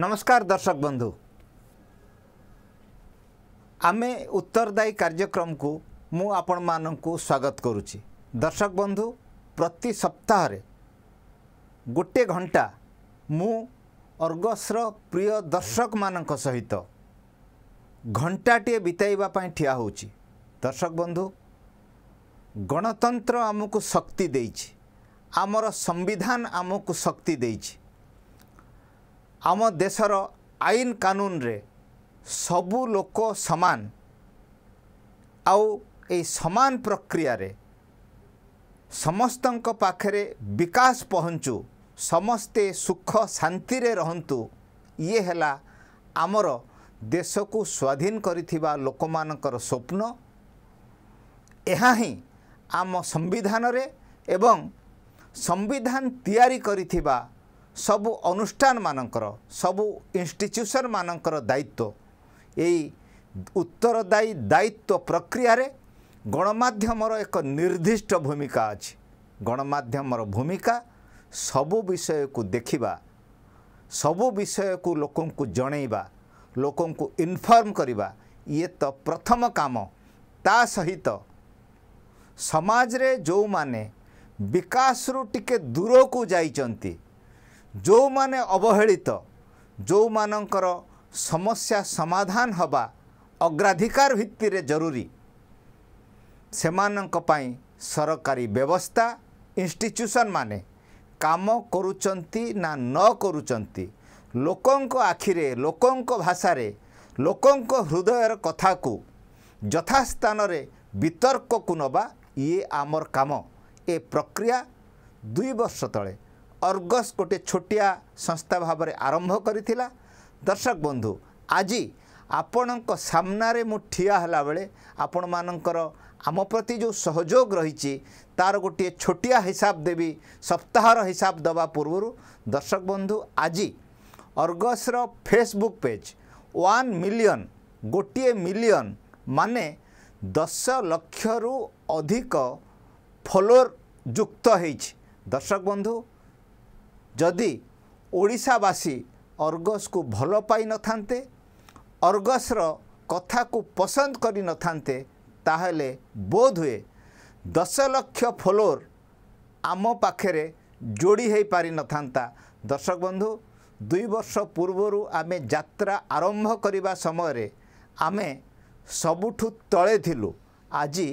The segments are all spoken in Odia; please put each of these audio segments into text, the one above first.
ନମସ୍କାର ଦର୍ଶକ ବନ୍ଧୁ ଆମେ ଉତ୍ତରଦାୟୀ କାର୍ଯ୍ୟକ୍ରମକୁ ମୁଁ ଆପଣମାନଙ୍କୁ ସ୍ୱାଗତ କରୁଛି ଦର୍ଶକ ବନ୍ଧୁ ପ୍ରତି ସପ୍ତାହରେ ଗୋଟିଏ ଘଣ୍ଟା ମୁଁ ଅର୍ଗସର ପ୍ରିୟ ଦର୍ଶକମାନଙ୍କ ସହିତ ଘଣ୍ଟାଟିଏ ବିତାଇବା ପାଇଁ ଠିଆ ହେଉଛି ଦର୍ଶକ ବନ୍ଧୁ ଗଣତନ୍ତ୍ର ଆମକୁ ଶକ୍ତି ଦେଇଛି ଆମର ସମ୍ବିଧାନ ଆମକୁ ଶକ୍ତି ଦେଇଛି ଆମ ଦେଶର ଆଇନ କାନୁନରେ ସବୁ ଲୋକ ସମାନ ଆଉ ଏଇ ସମାନ ପ୍ରକ୍ରିୟାରେ ସମସ୍ତଙ୍କ ପାଖରେ ବିକାଶ ପହଞ୍ଚୁ ସମସ୍ତେ ସୁଖ ଶାନ୍ତିରେ ରହନ୍ତୁ ଇଏ ହେଲା ଆମର ଦେଶକୁ ସ୍ୱାଧୀନ କରିଥିବା ଲୋକମାନଙ୍କର ସ୍ୱପ୍ନ ଏହା ହିଁ ଆମ ସମ୍ବିଧାନରେ ଏବଂ ସମ୍ବିଧାନ ତିଆରି କରିଥିବା ସବୁ ଅନୁଷ୍ଠାନମାନଙ୍କର ସବୁ ମାନଙ୍କର ଦାୟିତ୍ୱ ଏଇ ଉତ୍ତରଦାୟୀ ଦାୟିତ୍ୱ ପ୍ରକ୍ରିୟାରେ ଗଣମାଧ୍ୟମର ଏକ ନିର୍ଦ୍ଦିଷ୍ଟ ଭୂମିକା ଅଛି ଗଣମାଧ୍ୟମର ଭୂମିକା ସବୁ ବିଷୟକୁ ଦେଖିବା ସବୁ ବିଷୟକୁ ଲୋକଙ୍କୁ ଜଣେଇବା ଲୋକଙ୍କୁ ଇନଫର୍ମ କରିବା ଇଏ ତ ପ୍ରଥମ କାମ ତା ସହିତ ସମାଜରେ ଯେଉଁମାନେ ବିକାଶରୁ ଟିକେ ଦୂରକୁ ଯାଇଛନ୍ତି ଯେଉଁମାନେ ଅବହେଳିତ ଯେଉଁମାନଙ୍କର ସମସ୍ୟା ସମାଧାନ ହେବା ଅଗ୍ରାଧିକାର ଭିତ୍ତିରେ ଜରୁରୀ ସେମାନଙ୍କ ପାଇଁ ସରକାରୀ ବ୍ୟବସ୍ଥା ଇନଷ୍ଟିଚ୍ୟୁସନ୍ ମାନେ କାମ କରୁଛନ୍ତି ନା ନ କରୁଛନ୍ତି ଲୋକଙ୍କ ଆଖିରେ ଲୋକଙ୍କ ଭାଷାରେ ଲୋକଙ୍କ ହୃଦୟର କଥାକୁ ଯଥାସ୍ଥାନରେ ବିତର୍କକୁ ନେବା ଇଏ ଆମର କାମ ଏ ପ୍ରକ୍ରିୟା ଦୁଇ ବର୍ଷ ତଳେ ଅର୍ଗସ୍ ଗୋଟିଏ ଛୋଟିଆ ସଂସ୍ଥା ଭାବରେ ଆରମ୍ଭ କରିଥିଲା ଦର୍ଶକ ବନ୍ଧୁ ଆଜି ଆପଣଙ୍କ ସାମ୍ନାରେ ମୁଁ ଠିଆ ହେଲାବେଳେ ଆପଣମାନଙ୍କର ଆମ ପ୍ରତି ଯେଉଁ ସହଯୋଗ ରହିଛି ତା'ର ଗୋଟିଏ ଛୋଟିଆ ହିସାବ ଦେବି ସପ୍ତାହର ହିସାବ ଦେବା ପୂର୍ବରୁ ଦର୍ଶକ ବନ୍ଧୁ ଆଜି ଅର୍ଗସ୍ର ଫେସବୁକ୍ ପେଜ୍ ୱାନ୍ ମିଲିୟନ୍ ଗୋଟିଏ ମିଲିୟନ୍ ମାନେ ଦଶ ଲକ୍ଷରୁ ଅଧିକ ଫଲୋର ଯୁକ୍ତ ହେଇଛି ଦର୍ଶକ ବନ୍ଧୁ ଯଦି ଓଡ଼ିଶାବାସୀ ଅର୍ଗସ୍କୁ ଭଲ ପାଇନଥାନ୍ତେ ଅର୍ଗସ୍ର କଥାକୁ ପସନ୍ଦ କରିନଥାନ୍ତେ ତାହେଲେ ବୋଧ ହୁଏ ଦଶ ଲକ୍ଷ ଫଲୋର ଆମ ପାଖରେ ଯୋଡ଼ି ହୋଇପାରିନଥାନ୍ତା ଦର୍ଶକ ବନ୍ଧୁ ଦୁଇ ବର୍ଷ ପୂର୍ବରୁ ଆମେ ଯାତ୍ରା ଆରମ୍ଭ କରିବା ସମୟରେ ଆମେ ସବୁଠୁ ତଳେ ଥିଲୁ ଆଜି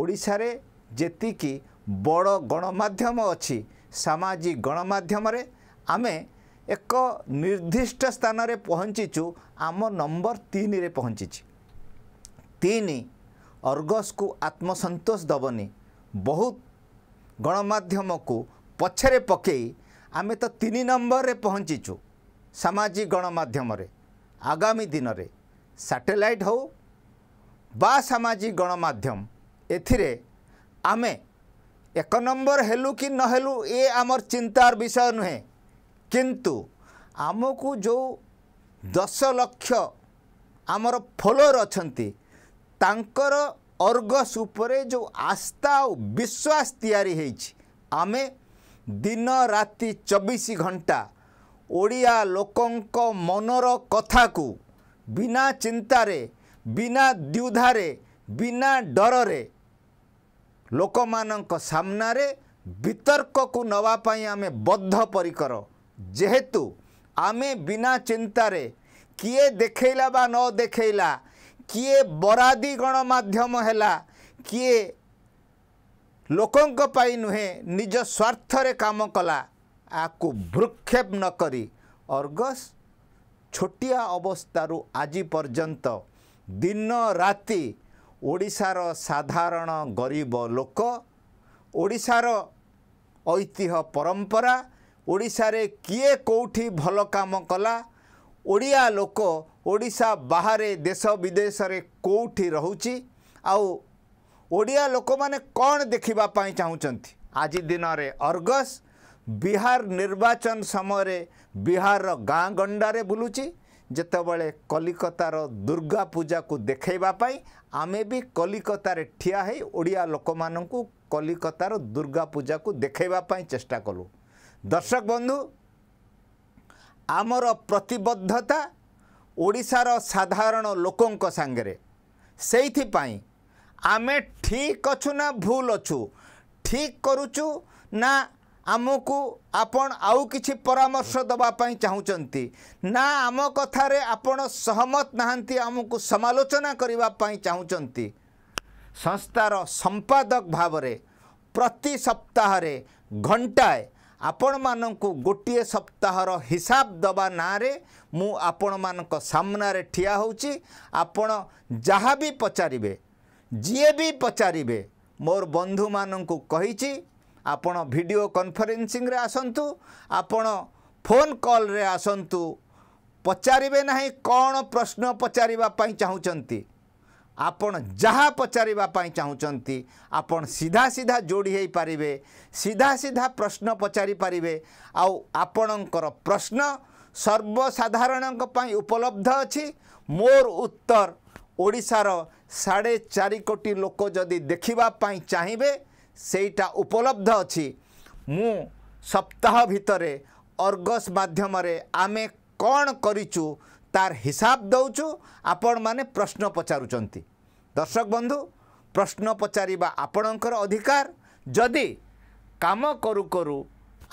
ଓଡ଼ିଶାରେ ଯେତିକି ବଡ଼ ଗଣମାଧ୍ୟମ ଅଛି ସାମାଜିକ ଗଣମାଧ୍ୟମରେ ଆମେ ଏକ ନିର୍ଦ୍ଦିଷ୍ଟ ସ୍ଥାନରେ ପହଞ୍ଚିଛୁ ଆମ ନମ୍ବର ତିନିରେ ପହଞ୍ଚିଛି ତିନି ଅର୍ଗସକୁ ଆତ୍ମସନ୍ତୋଷ ଦେବନି ବହୁତ ଗଣମାଧ୍ୟମକୁ ପଛରେ ପକାଇ ଆମେ ତ ତିନି ନମ୍ବରରେ ପହଞ୍ଚିଛୁ ସାମାଜିକ ଗଣମାଧ୍ୟମରେ ଆଗାମୀ ଦିନରେ ସାଟେଲାଇଟ୍ ହେଉ ବା ସାମାଜିକ ଗଣମାଧ୍ୟମ ଏଥିରେ ଆମେ ଏକ ନମ୍ବର ହେଲୁ କି ନହେଲୁ ଏ ଆମର ଚିନ୍ତାର ବିଷୟ ନୁହେଁ କିନ୍ତୁ ଆମକୁ ଯେଉଁ ଦଶ ଲକ୍ଷ ଆମର ଫଲୋର ଅଛନ୍ତି ତାଙ୍କର ଅର୍ଗସ ଉପରେ ଯେଉଁ ଆସ୍ଥା ଆଉ ବିଶ୍ୱାସ ତିଆରି ହେଇଛି ଆମେ ଦିନ ରାତି ଚବିଶ ଘଣ୍ଟା ଓଡ଼ିଆ ଲୋକଙ୍କ ମନର କଥାକୁ ବିନା ଚିନ୍ତାରେ ବିନା ଦ୍ୱିଧାରେ ବିନା ଡରରେ लोक मानारे वितर्क को नापाई आम बद्धपरिकर जेहेतु आम बिना चिंतार किए देखला बा न देखला किए बरादी गणमाम किए लोक नुहे निज स्वार्थर काम कला आपको भ्रुक्षेप नक अर्गस छोटिया अवस्था आज पर्यत दिन राति ଓଡ଼ିଶାର ସାଧାରଣ ଗରିବ ଲୋକ ଓଡ଼ିଶାର ଐତିହ୍ୟ ପରମ୍ପରା ଓଡ଼ିଶାରେ କିଏ କେଉଁଠି ଭଲ କାମ କଲା ଓଡ଼ିଆ ଲୋକ ଓଡ଼ିଶା ବାହାରେ ଦେଶ ବିଦେଶରେ କେଉଁଠି ରହୁଛି ଆଉ ଓଡ଼ିଆ ଲୋକମାନେ କ'ଣ ଦେଖିବା ପାଇଁ ଚାହୁଁଛନ୍ତି ଆଜି ଦିନରେ ଅର୍ଗସ୍ ବିହାର ନିର୍ବାଚନ ସମୟରେ ବିହାରର ଗାଁ ଗଣ୍ଡାରେ ବୁଲୁଛି ଯେତେବେଳେ କଲିକତାର ଦୁର୍ଗା ପୂଜାକୁ ଦେଖାଇବା ପାଇଁ ଆମେ ବି କଲିକତାରେ ଠିଆ ହୋଇ ଓଡ଼ିଆ ଲୋକମାନଙ୍କୁ କଲିକତାର ଦୁର୍ଗା ପୂଜାକୁ ଦେଖାଇବା ପାଇଁ ଚେଷ୍ଟା କଲୁ ଦର୍ଶକ ବନ୍ଧୁ ଆମର ପ୍ରତିବଦ୍ଧତା ଓଡ଼ିଶାର ସାଧାରଣ ଲୋକଙ୍କ ସାଙ୍ଗରେ ସେଇଥିପାଇଁ ଆମେ ଠିକ୍ ଅଛୁ ନା ଭୁଲ ଅଛୁ ଠିକ୍ କରୁଛୁ ନା ଆମକୁ ଆପଣ ଆଉ କିଛି ପରାମର୍ଶ ଦେବା ପାଇଁ ଚାହୁଁଛନ୍ତି ନା ଆମ କଥାରେ ଆପଣ ସହମତ ନାହାନ୍ତି ଆମକୁ ସମାଲୋଚନା କରିବା ପାଇଁ ଚାହୁଁଛନ୍ତି ସଂସ୍ଥାର ସମ୍ପାଦକ ଭାବରେ ପ୍ରତି ସପ୍ତାହରେ ଘଣ୍ଟାଏ ଆପଣମାନଙ୍କୁ ଗୋଟିଏ ସପ୍ତାହର ହିସାବ ଦେବା ନାଁରେ ମୁଁ ଆପଣମାନଙ୍କ ସାମ୍ନାରେ ଠିଆ ହେଉଛି ଆପଣ ଯାହା ବି ପଚାରିବେ ଯିଏ ବି ପଚାରିବେ ମୋର ବନ୍ଧୁମାନଙ୍କୁ କହିଛି ଆପଣ ଭିଡ଼ିଓ କନଫରେନ୍ସିଂରେ ଆସନ୍ତୁ ଆପଣ ଫୋନ୍ କଲ୍ରେ ଆସନ୍ତୁ ପଚାରିବେ ନାହିଁ କ'ଣ ପ୍ରଶ୍ନ ପଚାରିବା ପାଇଁ ଚାହୁଁଛନ୍ତି ଆପଣ ଯାହା ପଚାରିବା ପାଇଁ ଚାହୁଁଛନ୍ତି ଆପଣ ସିଧା ସିଧା ଯୋଡ଼ି ହୋଇପାରିବେ ସିଧା ସିଧା ପ୍ରଶ୍ନ ପଚାରିପାରିବେ ଆଉ ଆପଣଙ୍କର ପ୍ରଶ୍ନ ସର୍ବସାଧାରଣଙ୍କ ପାଇଁ ଉପଲବ୍ଧ ଅଛି ମୋର ଉତ୍ତର ଓଡ଼ିଶାର ସାଢ଼େ ଚାରି କୋଟି ଲୋକ ଯଦି ଦେଖିବା ପାଇଁ ଚାହିଁବେ ସେଇଟା ଉପଲବ୍ଧ ଅଛି ମୁଁ ସପ୍ତାହ ଭିତରେ ଅର୍ଗସ୍ ମାଧ୍ୟମରେ ଆମେ କ'ଣ କରିଛୁ ତାର ହିସାବ ଦେଉଛୁ ଆପଣମାନେ ପ୍ରଶ୍ନ ପଚାରୁଛନ୍ତି ଦର୍ଶକ ବନ୍ଧୁ ପ୍ରଶ୍ନ ପଚାରିବା ଆପଣଙ୍କର ଅଧିକାର ଯଦି କାମ କରୁ କରୁ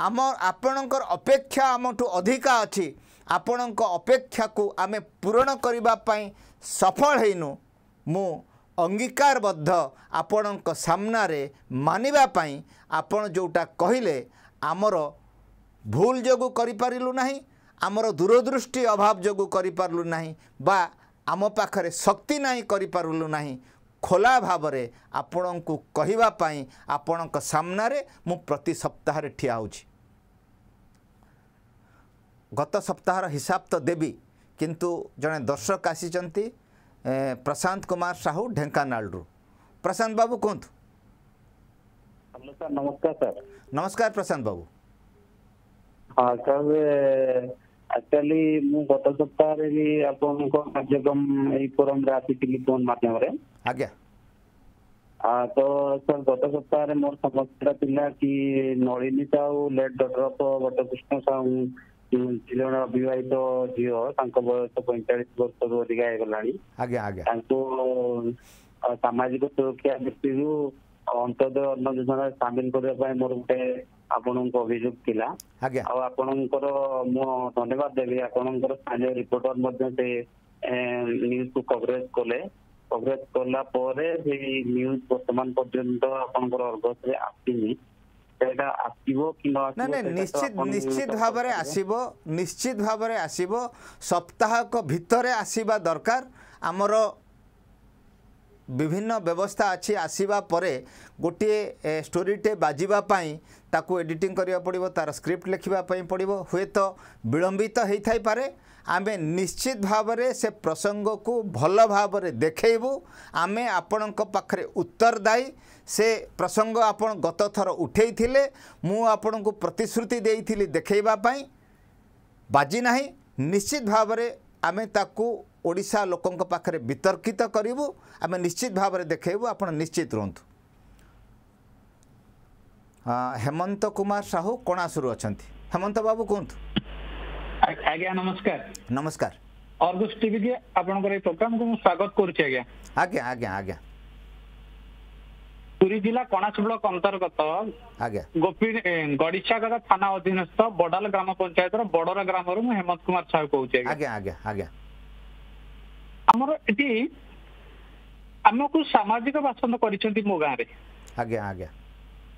ଆମ ଆପଣଙ୍କର ଅପେକ୍ଷା ଆମଠୁ ଅଧିକା ଅଛି ଆପଣଙ୍କ ଅପେକ୍ଷାକୁ ଆମେ ପୂରଣ କରିବା ପାଇଁ ସଫଳ ହେଇନୁ ମୁଁ ଅଙ୍ଗୀକାରବଦ୍ଧ ଆପଣଙ୍କ ସାମ୍ନାରେ ମାନିବା ପାଇଁ ଆପଣ ଯେଉଁଟା କହିଲେ ଆମର ଭୁଲ ଯୋଗୁଁ କରିପାରିଲୁ ନାହିଁ ଆମର ଦୂରଦୃଷ୍ଟି ଅଭାବ ଯୋଗୁଁ କରିପାରିଲୁ ନାହିଁ ବା ଆମ ପାଖରେ ଶକ୍ତି ନାହିଁ କରିପାରିଲୁ ନାହିଁ ଖୋଲା ଭାବରେ ଆପଣଙ୍କୁ କହିବା ପାଇଁ ଆପଣଙ୍କ ସାମ୍ନାରେ ମୁଁ ପ୍ରତି ସପ୍ତାହରେ ଠିଆ ହେଉଛି ଗତ ସପ୍ତାହର ହିସାବ ତ ଦେବି କିନ୍ତୁ ଜଣେ ଦର୍ଶକ ଆସିଛନ୍ତି ప్రశాంత్ కుమార్ సాహు ఢెంకానాళ్ళు ప్రశాంత్ బాబు కుహంతు హలో సార్ నమస్కార్ సార్ నమస్కార ప్రశాంత్ బాబు ହଁ ସାର୍ ଆକ୍ଚୁଆଲି ମୁଁ ଗତ ସପ୍ତାହରେ ବି ଆପଣଙ୍କ କାର୍ଯ୍ୟକ୍ରମ ଏଇ ଫୋରମରେ ଆସିଥିଲି ଫୋନ ମାଧ୍ୟମରେ ଆଜ୍ଞା ତ ସାର୍ ଗତ ସପ୍ତାହରେ ମୋର ସମସ୍ୟାଟା ଥିଲା କି ନଳିନୀ ସାହୁ ଲେଟ୍ ଡକ୍ଟର ଗୋଟେକୃଷ୍ଣ ସାହୁ ଜଣ ଅବିବାହିତ ଝିଅ ତାଙ୍କ ବୟସ ପଇଁଚାଳିଶ ବର୍ଷରୁ ଅଧିକା ହେଇଗଲାଣି ତାଙ୍କୁ ସାମାଜିକ ସୁରକ୍ଷା ଦୃଷ୍ଟିରୁ ଅନ୍ତୋଦୟ ଅନ୍ନ ଯୋଜନାରେ ସାମିଲ କରିବା ପାଇଁ ମୋର ଗୋଟେ ଆପଣଙ୍କ ଅଭିଯୋଗ ଥିଲା ଆଉ ଆପଣଙ୍କର ମୁଁ ଧନ୍ୟବାଦ ଦେବି ଆପଣଙ୍କର ସ୍ଥାନୀୟ ରିପୋର୍ଟର ମଧ୍ୟ ସେ ନ୍ୟୁଜକୁ କଭରେଜ କଲେ କଭରେଜ କଲା ପରେ ସେଇ ନ୍ୟୁଜ ବର୍ତ୍ତମାନ ପର୍ଯ୍ୟନ୍ତ ଆପଣଙ୍କର ଅର୍ଗସରେ ଆସିନି এটা ଆସିବ କିମ୍ବା ନା ନା ନିଶ୍ଚିତ ନିଶ୍ଚିତ ଭାବରେ ଆସିବ ନିଶ୍ଚିତ ଭାବରେ ଆସିବ ସପ୍ତାହକ ଭିତରେ ଆସିବା ଦରକାର ଆମର ବିଭିନ୍ନ ବ୍ୟବସ୍ଥା ଅଛି ଆସିବା ପରେ ଗୋଟିଏ ଷ୍ଟୋରିଟେ ବାଜିବା ପାଇଁ ତାକୁ ଏଡ଼ିଟିଂ କରିବାକୁ ପଡ଼ିବ ତା'ର ସ୍କ୍ରିପ୍ଟ ଲେଖିବା ପାଇଁ ପଡ଼ିବ ହୁଏତ ବିଳମ୍ବିତ ହୋଇଥାଇପାରେ ଆମେ ନିଶ୍ଚିତ ଭାବରେ ସେ ପ୍ରସଙ୍ଗକୁ ଭଲ ଭାବରେ ଦେଖେଇବୁ ଆମେ ଆପଣଙ୍କ ପାଖରେ ଉତ୍ତରଦାୟୀ ସେ ପ୍ରସଙ୍ଗ ଆପଣ ଗତଥର ଉଠେଇଥିଲେ ମୁଁ ଆପଣଙ୍କୁ ପ୍ରତିଶ୍ରୁତି ଦେଇଥିଲି ଦେଖେଇବା ପାଇଁ ବାଜି ନାହିଁ ନିଶ୍ଚିତ ଭାବରେ ଆମେ ତାକୁ ଓଡ଼ିଶା ଲୋକଙ୍କ ପାଖରେ ବିତର୍କିତ କରିବୁ ଆମେ ନିଶ୍ଚିତ ଭାବରେ ଦେଖେଇବୁ ଆପଣ ନିଶ୍ଚିତ ରୁହନ୍ତୁ ହେମନ୍ତ କୁମାର ସାହୁ କଣାସରୁ ଅଛନ୍ତି ହେମନ୍ତ ବାବୁ କୁହନ୍ତୁ ଆଜ୍ଞା ନମସ୍କାର ନମସ୍କାର ଅର୍ଗସ୍ ଟିଭି କି ଆପଣଙ୍କର ଏଇ ପ୍ରୋଗ୍ରାମକୁ ମୁଁ ସ୍ୱାଗତ କରୁଛି ଆଜ୍ଞା ଆଜ୍ଞା ଆଜ୍ଞା ଆଜ୍ଞା ପୁରୀ ଜିଲ୍ଲା କଣାସ ବ୍ଲକ ଅନ୍ତର୍ଗତ ଗୋପୀ ଗଡିଶାଗର ଥାନା ଅଧୀନସ୍ଥ ବଡାଲ ଗ୍ରାମ ପଞ୍ଚାୟତର ବଡରା ଗ୍ରାମରୁ ମୁଁ ହେମନ୍ତ କୁମାର ସାହୁ କହୁଛି ଆଜ୍ଞା ଆଜ୍ଞା ଆଜ୍ଞା ଆମର ଏଠି ଆମକୁ ସାମାଜିକ ବାସନ୍ଦ କରିଛନ୍ତି ମୋ ଗାଁରେ ଆଜ୍ଞା ଆଜ୍ଞା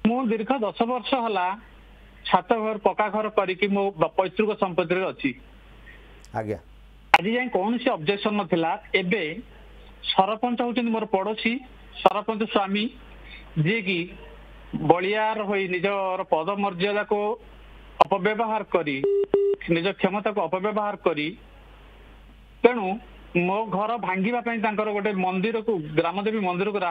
ମୁଁ ଦୀର୍ଘ ଦଶ ବର୍ଷ ହେଲା ଛାତ ଘର ପକ୍କା ଘର କରିକି ମୋ ପୈତୃକ ସମ୍ପତ୍ତିରେ ଅଛି ଆଜ୍ଞା ଆଜି ଯାଏଁ କୌଣସି ଅବଜେକ୍ସନ ନଥିଲା ଏବେ ସରପଞ୍ଚ ହଉଛନ୍ତି ମୋର ପଡୋଶୀ ସରପଞ୍ଚ ସ୍ୱାମୀ ଯିଏକି ବଳିଆର ହୋଇ ନିଜର ପଦ ମର୍ଯ୍ୟାଦାକୁ ଅପବ୍ୟବହାର କରି ନିଜ କ୍ଷମତାକୁ ଅପବ୍ୟବହାର କରି ତେଣୁ ମୋ ଘର ଭାଙ୍ଗିବା ପାଇଁ ତାଙ୍କର ଗୋଟେ ମନ୍ଦିରକୁ ଗ୍ରାମଦେବୀ ମନ୍ଦିରକୁ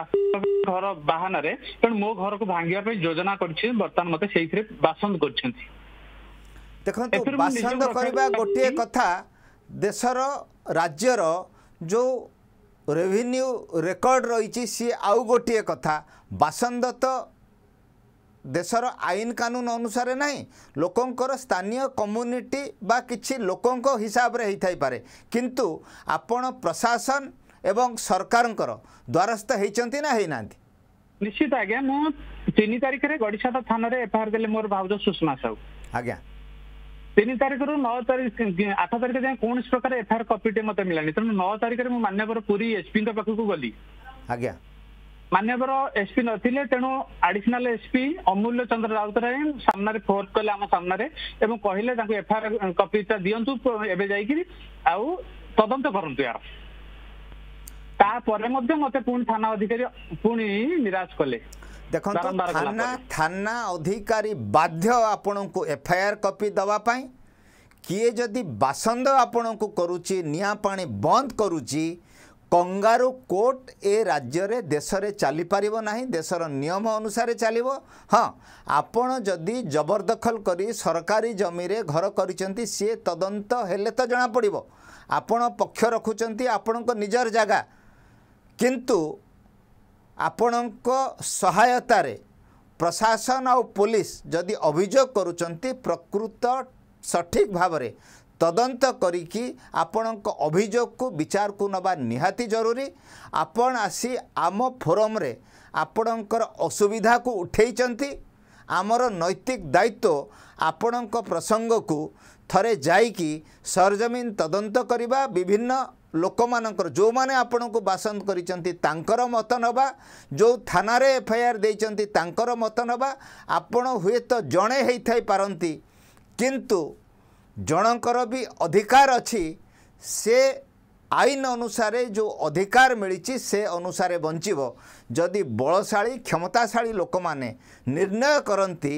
ଘର ବାହାନାରେ ତେଣୁ ମୋ ଘରକୁ ଭାଙ୍ଗିବା ପାଇଁ ଯୋଜନା କରିଛି ବର୍ତ୍ତମାନ ମତେ ସେଇଥିରେ ବାସନ୍ଦ କରିଛନ୍ତି ଦେଖନ୍ତୁ ବାସନ୍ଦ କରିବା ଗୋଟିଏ କଥା ଦେଶର ରାଜ୍ୟର ଯେଉଁ ରେଭିନ୍ୟୁ ରେକର୍ଡ ରହିଛି ସିଏ ଆଉ ଗୋଟିଏ କଥା ବାସନ୍ଦ ତ ଦେଶର ଆଇନ କାନୁନ ଅନୁସାରେ ନାହିଁ ଲୋକଙ୍କର ସ୍ଥାନୀୟ କମ୍ୟୁନିଟି ବା କିଛି ଲୋକଙ୍କ ହିସାବରେ ହେଇଥାଇପାରେ କିନ୍ତୁ ଆପଣ ପ୍ରଶାସନ ଏବଂ ସରକାରଙ୍କର ଦ୍ୱାରସ୍ଥ ହେଇଛନ୍ତି ନା ହେଇନାହାନ୍ତି ନିଶ୍ଚିତ ଆଜ୍ଞା ମୁଁ ତିନି ତାରିଖରେ ଗଡିଶାଦ ଥାନାରେ ଏଫ୍ଆଇଆର୍ ଦେଲେ ମୋର ଭାଉଜ ସୁଷମା ସାହୁ ଆଜ୍ଞା ତିନି ତାରିଖରୁ ନଅ ତାରିଖ ଆଠ ତାରିଖ ଯାଏଁ କୌଣସି ପ୍ରକାର ଏଫଆଇଆର କପିଟେ ମୋତେ ମିଳିଲାନି ତେଣୁ ନଅ ତାରିଖରେ ମୁଁ ମାନ୍ୟବର ପୁରୀ ଏସ୍ପିଙ୍କ ପାଖକୁ ଗଲି ଆଜ୍ଞା ମାନ୍ୟବର ଏସପି ନଥିଲେ ତେଣୁ ଆଡିସନାଲ ଏସପି ଅମୂଲ୍ୟ ଚନ୍ଦ୍ର ରାଉତରାୟ ସାମ୍ନାରେ ଫୋର୍ସ କଲେ ଆମ ସାମ୍ନାରେ ଏବଂ କହିଲେ ତାଙ୍କୁ ଏଫଆଇଆର କପିଟା ଦିଅନ୍ତୁ ଏବେ ଯାଇକିରି ଆଉ ତଦନ୍ତ କରନ୍ତୁ ୟାର ତାପରେ ମଧ୍ୟ ମତେ ପୁଣି ଥାନା ଅଧିକାରୀ ପୁଣି ନିରାଶ କଲେ ଦେଖନ୍ତୁ ଥାନା ଥାନା ଅଧିକାରୀ ବାଧ୍ୟ ଆପଣଙ୍କୁ ଏଫଆଇଆର କପି ଦବା ପାଇଁ କିଏ ଯଦି ବାସନ୍ଦ ଆପଣଙ୍କୁ କରୁଛି ନିଆଁ ପାଣି ବନ୍ଦ କରୁଛି କଙ୍ଗାରୁ କୋର୍ଟ ଏ ରାଜ୍ୟରେ ଦେଶରେ ଚାଲିପାରିବ ନାହିଁ ଦେଶର ନିୟମ ଅନୁସାରେ ଚାଲିବ ହଁ ଆପଣ ଯଦି ଜବରଦଖଲ କରି ସରକାରୀ ଜମିରେ ଘର କରିଛନ୍ତି ସିଏ ତଦନ୍ତ ହେଲେ ତ ଜଣାପଡ଼ିବ ଆପଣ ପକ୍ଷ ରଖୁଛନ୍ତି ଆପଣଙ୍କ ନିଜର ଜାଗା କିନ୍ତୁ ଆପଣଙ୍କ ସହାୟତାରେ ପ୍ରଶାସନ ଆଉ ପୋଲିସ ଯଦି ଅଭିଯୋଗ କରୁଛନ୍ତି ପ୍ରକୃତ ସଠିକ୍ ଭାବରେ ତଦନ୍ତ କରିକି ଆପଣଙ୍କ ଅଭିଯୋଗକୁ ବିଚାରକୁ ନେବା ନିହାତି ଜରୁରୀ ଆପଣ ଆସି ଆମ ଫୋରମ୍ରେ ଆପଣଙ୍କର ଅସୁବିଧାକୁ ଉଠାଇଛନ୍ତି ଆମର ନୈତିକ ଦାୟିତ୍ୱ ଆପଣଙ୍କ ପ୍ରସଙ୍ଗକୁ ଥରେ ଯାଇକି ସରଜମିନ ତଦନ୍ତ କରିବା ବିଭିନ୍ନ ଲୋକମାନଙ୍କର ଯେଉଁମାନେ ଆପଣଙ୍କୁ ବାସନ୍ଦ କରିଛନ୍ତି ତାଙ୍କର ମତ ନେବା ଯେଉଁ ଥାନାରେ ଏଫ୍ଆଇଆର୍ ଦେଇଛନ୍ତି ତାଙ୍କର ମତ ନେବା ଆପଣ ହୁଏତ ଜଣେ ହେଇଥାଇପାରନ୍ତି କିନ୍ତୁ ଜଣଙ୍କର ବି ଅଧିକାର ଅଛି ସେ ଆଇନ ଅନୁସାରେ ଯେଉଁ ଅଧିକାର ମିଳିଛି ସେ ଅନୁସାରେ ବଞ୍ଚିବ ଯଦି ବଳଶାଳୀ କ୍ଷମତାଶାଳୀ ଲୋକମାନେ ନିର୍ଣ୍ଣୟ କରନ୍ତି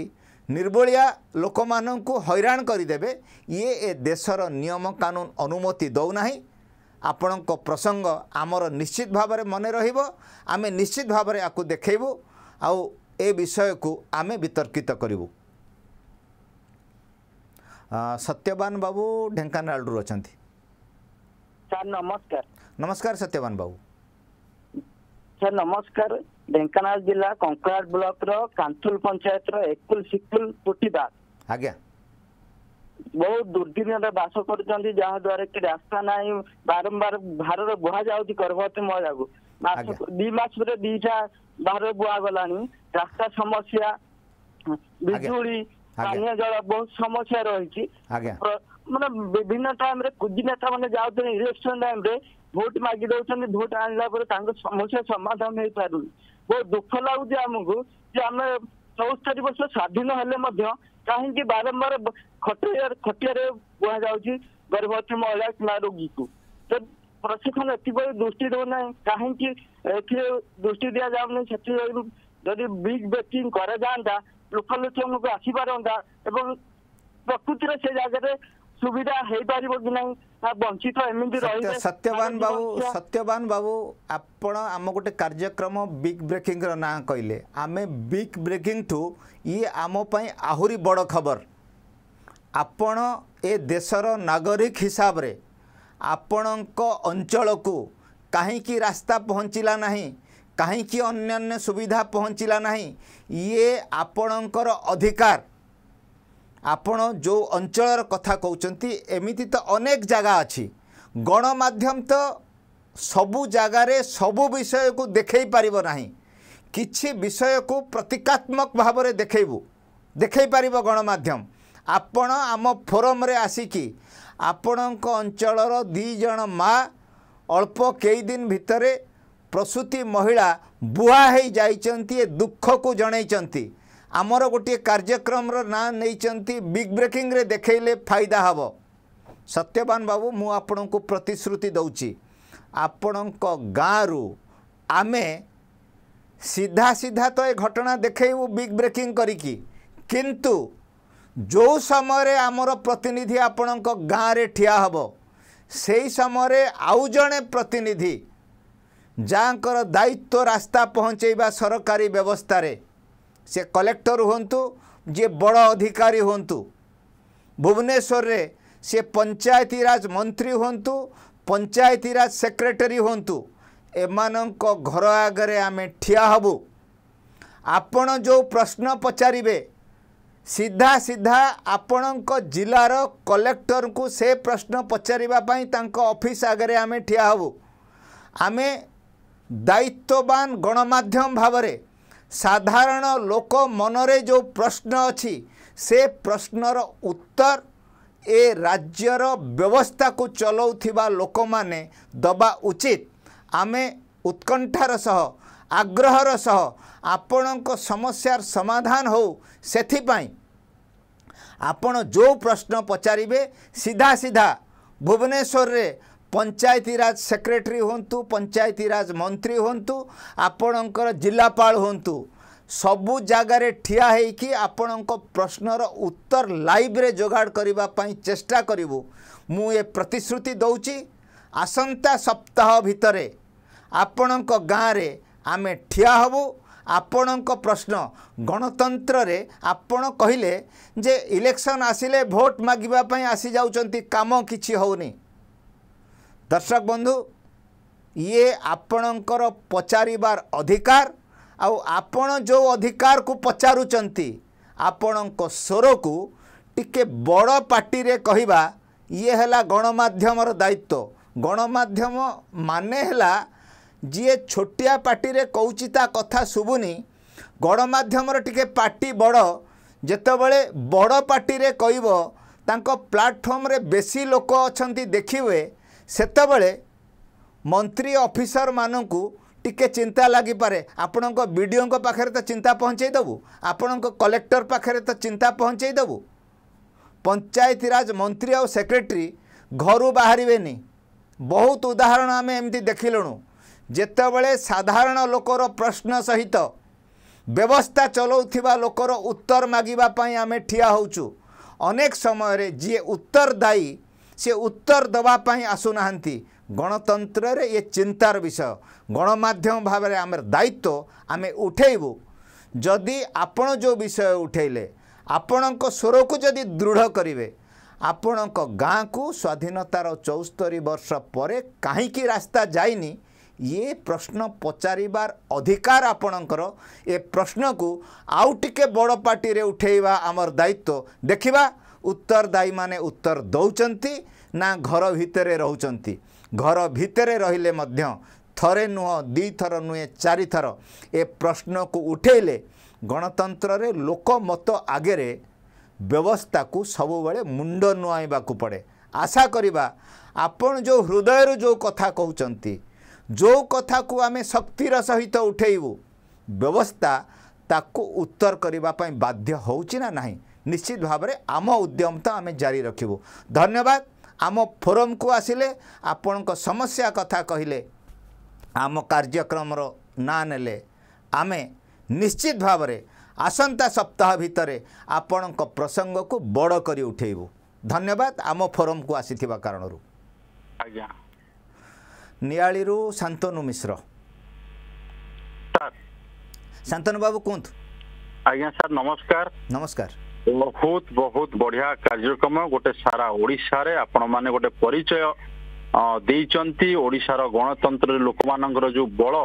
ନିର୍ବଳିଆ ଲୋକମାନଙ୍କୁ ହଇରାଣ କରିଦେବେ ଇଏ ଏ ଦେଶର ନିୟମ କାନୁନ ଅନୁମତି ଦେଉନାହିଁ ଆପଣଙ୍କ ପ୍ରସଙ୍ଗ ଆମର ନିଶ୍ଚିତ ଭାବରେ ମନେ ରହିବ ଆମେ ନିଶ୍ଚିତ ଭାବରେ ଆକୁ ଦେଖେଇବୁ ଆଉ ଏ ବିଷୟକୁ ଆମେ ବିତର୍କିତ କରିବୁ ସତ୍ୟବାନ ବାବୁ ଢେଙ୍କାନାଳରୁ ଅଛନ୍ତି ସାର୍ ନମସ୍କାର ନମସ୍କାର ସତ୍ୟବାନ ବାବୁ ସାର୍ ନମସ୍କାର ଢେଙ୍କାନାଳ ଜିଲ୍ଲା କଙ୍କରାଟ ବ୍ଲକର କାନ୍ତୁଲ ପଞ୍ଚାୟତର ଏକୁଲ ସିକୁଲ ପୁଟି ଦାସ ଆଜ୍ଞା ବହୁତ ଦୁର୍ଦିନରେ ବାସ କରୁଛନ୍ତି ଯାହାଦ୍ୱାରା କି ରାସ୍ତା ନାହିଁ ବାରମ୍ବାର ଭାରର ବୁହା ଯାଉଛି ଗର୍ଭବତୀ ମହିଳାକୁ ଦି ମାସ ପରେ ଦିଟା ବାହାର ବୁହା ଗଲାଣି ରାସ୍ତା ସମସ୍ୟା ବିଜୁଳି ପାନୀୟ ଜଳ ବହୁତ ସମସ୍ୟା ରହିଛି ମାନେ ବିଭିନ୍ନ ଟାଇମରେ କୁଜି ନେତା ମାନେ ଯାଉଛନ୍ତି ଇଲେକ୍ସନ ଟାଇମରେ ଭୋଟ ମାଗି ଦଉଛନ୍ତି ଭୋଟ ଆଣିଲା ପରେ ତାଙ୍କ ସମସ୍ୟା ସମାଧାନ ହେଇପାରୁନି ବହୁତ ଦୁଃଖ ଲାଗୁଛି ଆମକୁ ଯେ ଆମେ ଚଉସ୍ତରୀ ବର୍ଷ ସ୍ୱାଧୀନ ହେଲେ ମଧ୍ୟ କାହିଁକି ବାରମ୍ବାର ଖଟିଆରେ କୁହାଯାଉଛି ଗର୍ଭବତୀ ମହିଳା କିମ୍ବା ରୋଗୀକୁ ତ ପ୍ରଶାସନ ଏଥିପାଇଁ ଦୃଷ୍ଟି ଦେଉନାହିଁ କାହିଁକି ଏଥିରେ ଦୃଷ୍ଟି ଦିଆଯାଉନି ସେଥିପାଇଁ ଯଦି ବିଗ୍ ବେଟିଂ କରାଯାଆନ୍ତା ଲୋକଲୋଚନକୁ ଆସିପାରନ୍ତା ଏବଂ ପ୍ରକୃତିରେ ସେ ଜାଗାରେ ସୁବିଧା ହେଇପାରିବ କି ନାହିଁ ବଞ୍ଚିତ ଏମିତି ରହିବେ ସତ୍ୟବାନ ବାବୁ ସତ୍ୟବାନ ବାବୁ ଆପଣ ଆମ ଗୋଟେ କାର୍ଯ୍ୟକ୍ରମ ବିଗ୍ ବ୍ରେକିଂର ନାଁ କହିଲେ ଆମେ ବିଗ୍ ବ୍ରେକିଂଠୁ ଇଏ ଆମ ପାଇଁ ଆହୁରି ବଡ଼ ଖବର ଆପଣ ଏ ଦେଶର ନାଗରିକ ହିସାବରେ ଆପଣଙ୍କ ଅଞ୍ଚଳକୁ କାହିଁକି ରାସ୍ତା ପହଞ୍ଚିଲା ନାହିଁ କାହିଁକି ଅନ୍ୟାନ୍ୟ ସୁବିଧା ପହଞ୍ଚିଲା ନାହିଁ ଇଏ ଆପଣଙ୍କର ଅଧିକାର ଆପଣ ଯେଉଁ ଅଞ୍ଚଳର କଥା କହୁଛନ୍ତି ଏମିତି ତ ଅନେକ ଜାଗା ଅଛି ଗଣମାଧ୍ୟମ ତ ସବୁ ଜାଗାରେ ସବୁ ବିଷୟକୁ ଦେଖାଇ ପାରିବ ନାହିଁ କିଛି ବିଷୟକୁ ପ୍ରତୀକାତ୍ମକ ଭାବରେ ଦେଖାଇବୁ ଦେଖାଇ ପାରିବ ଗଣମାଧ୍ୟମ ଆପଣ ଆମ ଫୋରମରେ ଆସିକି ଆପଣଙ୍କ ଅଞ୍ଚଳର ଦୁଇ ଜଣ ମା' ଅଳ୍ପ କେଇ ଦିନ ଭିତରେ ପ୍ରସୂତି ମହିଳା ବୁହା ହୋଇଯାଇଛନ୍ତି ଏ ଦୁଃଖକୁ ଜଣାଇଛନ୍ତି ଆମର ଗୋଟିଏ କାର୍ଯ୍ୟକ୍ରମର ନାଁ ନେଇଛନ୍ତି ବିଗ୍ ବ୍ରେକିଂରେ ଦେଖାଇଲେ ଫାଇଦା ହେବ ସତ୍ୟବାନ ବାବୁ ମୁଁ ଆପଣଙ୍କୁ ପ୍ରତିଶ୍ରୁତି ଦେଉଛି ଆପଣଙ୍କ ଗାଁରୁ ଆମେ ସିଧା ସିଧା ତ ଏ ଘଟଣା ଦେଖାଇବୁ ବିଗ୍ ବ୍ରେକିଂ କରିକି କିନ୍ତୁ ଯେଉଁ ସମୟରେ ଆମର ପ୍ରତିନିଧି ଆପଣଙ୍କ ଗାଁରେ ଠିଆ ହେବ ସେଇ ସମୟରେ ଆଉ ଜଣେ ପ୍ରତିନିଧି ଯାହାଙ୍କର ଦାୟିତ୍ୱ ରାସ୍ତା ପହଞ୍ଚାଇବା ସରକାରୀ ବ୍ୟବସ୍ଥାରେ ସେ କଲେକ୍ଟର ହୁଅନ୍ତୁ ଯିଏ ବଡ଼ ଅଧିକାରୀ ହୁଅନ୍ତୁ ଭୁବନେଶ୍ୱରରେ ସେ ପଞ୍ଚାୟତିରାଜ ମନ୍ତ୍ରୀ ହୁଅନ୍ତୁ ପଞ୍ଚାୟତିରାଜ ସେକ୍ରେଟେରୀ ହୁଅନ୍ତୁ ଏମାନଙ୍କ ଘର ଆଗରେ ଆମେ ଠିଆ ହେବୁ ଆପଣ ଯେଉଁ ପ୍ରଶ୍ନ ପଚାରିବେ ସିଧା ସିଧା ଆପଣଙ୍କ ଜିଲ୍ଲାର କଲେକ୍ଟରଙ୍କୁ ସେ ପ୍ରଶ୍ନ ପଚାରିବା ପାଇଁ ତାଙ୍କ ଅଫିସ୍ ଆଗରେ ଆମେ ଠିଆ ହେବୁ ଆମେ ଦାୟିତ୍ୱବାନ ଗଣମାଧ୍ୟମ ଭାବରେ ସାଧାରଣ ଲୋକ ମନରେ ଯେଉଁ ପ୍ରଶ୍ନ ଅଛି ସେ ପ୍ରଶ୍ନର ଉତ୍ତର ଏ ରାଜ୍ୟର ବ୍ୟବସ୍ଥାକୁ ଚଲାଉଥିବା ଲୋକମାନେ ଦେବା ଉଚିତ ଆମେ ଉତ୍କଣ୍ଠାର ସହ ଆଗ୍ରହର ସହ ଆପଣଙ୍କ ସମସ୍ୟାର ସମାଧାନ ହଉ ସେଥିପାଇଁ ଆପଣ ଯେଉଁ ପ୍ରଶ୍ନ ପଚାରିବେ ସିଧା ସିଧା ଭୁବନେଶ୍ୱରରେ ପଞ୍ଚାୟତିରାଜ ସେକ୍ରେଟାରୀ ହୁଅନ୍ତୁ ପଞ୍ଚାୟତିରାଜ ମନ୍ତ୍ରୀ ହୁଅନ୍ତୁ ଆପଣଙ୍କର ଜିଲ୍ଲାପାଳ ହୁଅନ୍ତୁ ସବୁ ଜାଗାରେ ଠିଆ ହେଇକି ଆପଣଙ୍କ ପ୍ରଶ୍ନର ଉତ୍ତର ଲାଇଭ୍ରେ ଯୋଗାଡ଼ କରିବା ପାଇଁ ଚେଷ୍ଟା କରିବୁ ମୁଁ ଏ ପ୍ରତିଶ୍ରୁତି ଦେଉଛି ଆସନ୍ତା ସପ୍ତାହ ଭିତରେ ଆପଣଙ୍କ ଗାଁରେ ଆମେ ଠିଆ ହେବୁ ଆପଣଙ୍କ ପ୍ରଶ୍ନ ଗଣତନ୍ତ୍ରରେ ଆପଣ କହିଲେ ଯେ ଇଲେକ୍ସନ୍ ଆସିଲେ ଭୋଟ୍ ମାଗିବା ପାଇଁ ଆସିଯାଉଛନ୍ତି କାମ କିଛି ହେଉନି ଦର୍ଶକ ବନ୍ଧୁ ଇଏ ଆପଣଙ୍କର ପଚାରିବାର ଅଧିକାର ଆଉ ଆପଣ ଯେଉଁ ଅଧିକାରକୁ ପଚାରୁଛନ୍ତି ଆପଣଙ୍କ ସ୍ୱରକୁ ଟିକେ ବଡ଼ ପାଟିରେ କହିବା ଇଏ ହେଲା ଗଣମାଧ୍ୟମର ଦାୟିତ୍ୱ ଗଣମାଧ୍ୟମ ମାନେ ହେଲା ଯିଏ ଛୋଟିଆ ପାଟିରେ କହୁଛି ତା କଥା ଶୁଭୁନି ଗଣମାଧ୍ୟମର ଟିକେ ପାଟି ବଡ଼ ଯେତେବେଳେ ବଡ଼ ପାଟିରେ କହିବ ତାଙ୍କ ପ୍ଲାଟଫର୍ମରେ ବେଶୀ ଲୋକ ଅଛନ୍ତି ଦେଖିବେ ସେତେବେଳେ ମନ୍ତ୍ରୀ ଅଫିସରମାନଙ୍କୁ ଟିକିଏ ଚିନ୍ତା ଲାଗିପାରେ ଆପଣଙ୍କ ବିଡ଼ିଓଙ୍କ ପାଖରେ ତ ଚିନ୍ତା ପହଞ୍ଚାଇ ଦେବୁ ଆପଣଙ୍କ କଲେକ୍ଟର ପାଖରେ ତ ଚିନ୍ତା ପହଞ୍ଚାଇ ଦେବୁ ପଞ୍ଚାୟତିରାଜ ମନ୍ତ୍ରୀ ଆଉ ସେକ୍ରେଟେରୀ ଘରୁ ବାହାରିବେନି ବହୁତ ଉଦାହରଣ ଆମେ ଏମିତି ଦେଖିଲୁଣୁ ଯେତେବେଳେ ସାଧାରଣ ଲୋକର ପ୍ରଶ୍ନ ସହିତ ବ୍ୟବସ୍ଥା ଚଲାଉଥିବା ଲୋକର ଉତ୍ତର ମାଗିବା ପାଇଁ ଆମେ ଠିଆ ହେଉଛୁ ଅନେକ ସମୟରେ ଯିଏ ଉତ୍ତରଦାୟୀ ସିଏ ଉତ୍ତର ଦେବା ପାଇଁ ଆସୁନାହାନ୍ତି ଗଣତନ୍ତ୍ରରେ ଇଏ ଚିନ୍ତାର ବିଷୟ ଗଣମାଧ୍ୟମ ଭାବରେ ଆମର ଦାୟିତ୍ୱ ଆମେ ଉଠେଇବୁ ଯଦି ଆପଣ ଯେଉଁ ବିଷୟ ଉଠେଇଲେ ଆପଣଙ୍କ ସ୍ୱରକୁ ଯଦି ଦୃଢ଼ କରିବେ ଆପଣଙ୍କ ଗାଁକୁ ସ୍ୱାଧୀନତାର ଚଉସ୍ତରୀ ବର୍ଷ ପରେ କାହିଁକି ରାସ୍ତା ଯାଇନି ଇଏ ପ୍ରଶ୍ନ ପଚାରିବାର ଅଧିକାର ଆପଣଙ୍କର ଏ ପ୍ରଶ୍ନକୁ ଆଉ ଟିକେ ବଡ଼ ପାଟିରେ ଉଠେଇବା ଆମର ଦାୟିତ୍ୱ ଦେଖିବା ଉତ୍ତରଦାୟୀ ମାନେ ଉତ୍ତର ଦେଉଛନ୍ତି ନା ଘର ଭିତରେ ରହୁଛନ୍ତି ଘର ଭିତରେ ରହିଲେ ମଧ୍ୟ ଥରେ ନୁହଁ ଦୁଇ ଥର ନୁହେଁ ଚାରିଥର ଏ ପ୍ରଶ୍ନକୁ ଉଠେଇଲେ ଗଣତନ୍ତ୍ରରେ ଲୋକମତ ଆଗରେ ବ୍ୟବସ୍ଥାକୁ ସବୁବେଳେ ମୁଣ୍ଡ ନୁଆଁଇବାକୁ ପଡ଼େ ଆଶା କରିବା ଆପଣ ଯେଉଁ ହୃଦୟରୁ ଯେଉଁ କଥା କହୁଛନ୍ତି ଯେଉଁ କଥାକୁ ଆମେ ଶକ୍ତିର ସହିତ ଉଠେଇବୁ ବ୍ୟବସ୍ଥା ତାକୁ ଉତ୍ତର କରିବା ପାଇଁ ବାଧ୍ୟ ହେଉଛି ନା ନାହିଁ ନିଶ୍ଚିତ ଭାବରେ ଆମ ଉଦ୍ୟମ ତ ଆମେ ଜାରି ରଖିବୁ ଧନ୍ୟବାଦ ଆମ ଫୋରମକୁ ଆସିଲେ ଆପଣଙ୍କ ସମସ୍ୟା କଥା କହିଲେ ଆମ କାର୍ଯ୍ୟକ୍ରମର ନାଁ ନେଲେ ଆମେ ନିଶ୍ଚିତ ଭାବରେ ଆସନ୍ତା ସପ୍ତାହ ଭିତରେ ଆପଣଙ୍କ ପ୍ରସଙ୍ଗକୁ ବଡ଼ କରି ଉଠାଇବୁ ଧନ୍ୟବାଦ ଆମ ଫୋରମକୁ ଆସିଥିବା କାରଣରୁ ଆଜ୍ଞା ନିଆଳିରୁ ଶାନ୍ତନୁ ମିଶ୍ର ଶାନ୍ତନୁ ବାବୁ କୁହନ୍ତୁ ଆଜ୍ଞା ସାର୍ ନମସ୍କାର ନମସ୍କାର ବହୁତ ବହୁତ ବଢିଆ କାର୍ଯ୍ୟକ୍ରମ ଗୋଟେ ସାରା ଓଡ଼ିଶାରେ ଆପଣମାନେ ଗୋଟେ ପରିଚୟ ଦେଇଛନ୍ତି ଓଡ଼ିଶାର ଗଣତନ୍ତ୍ରରେ ଲୋକମାନଙ୍କର ଯୋଉ ବଳ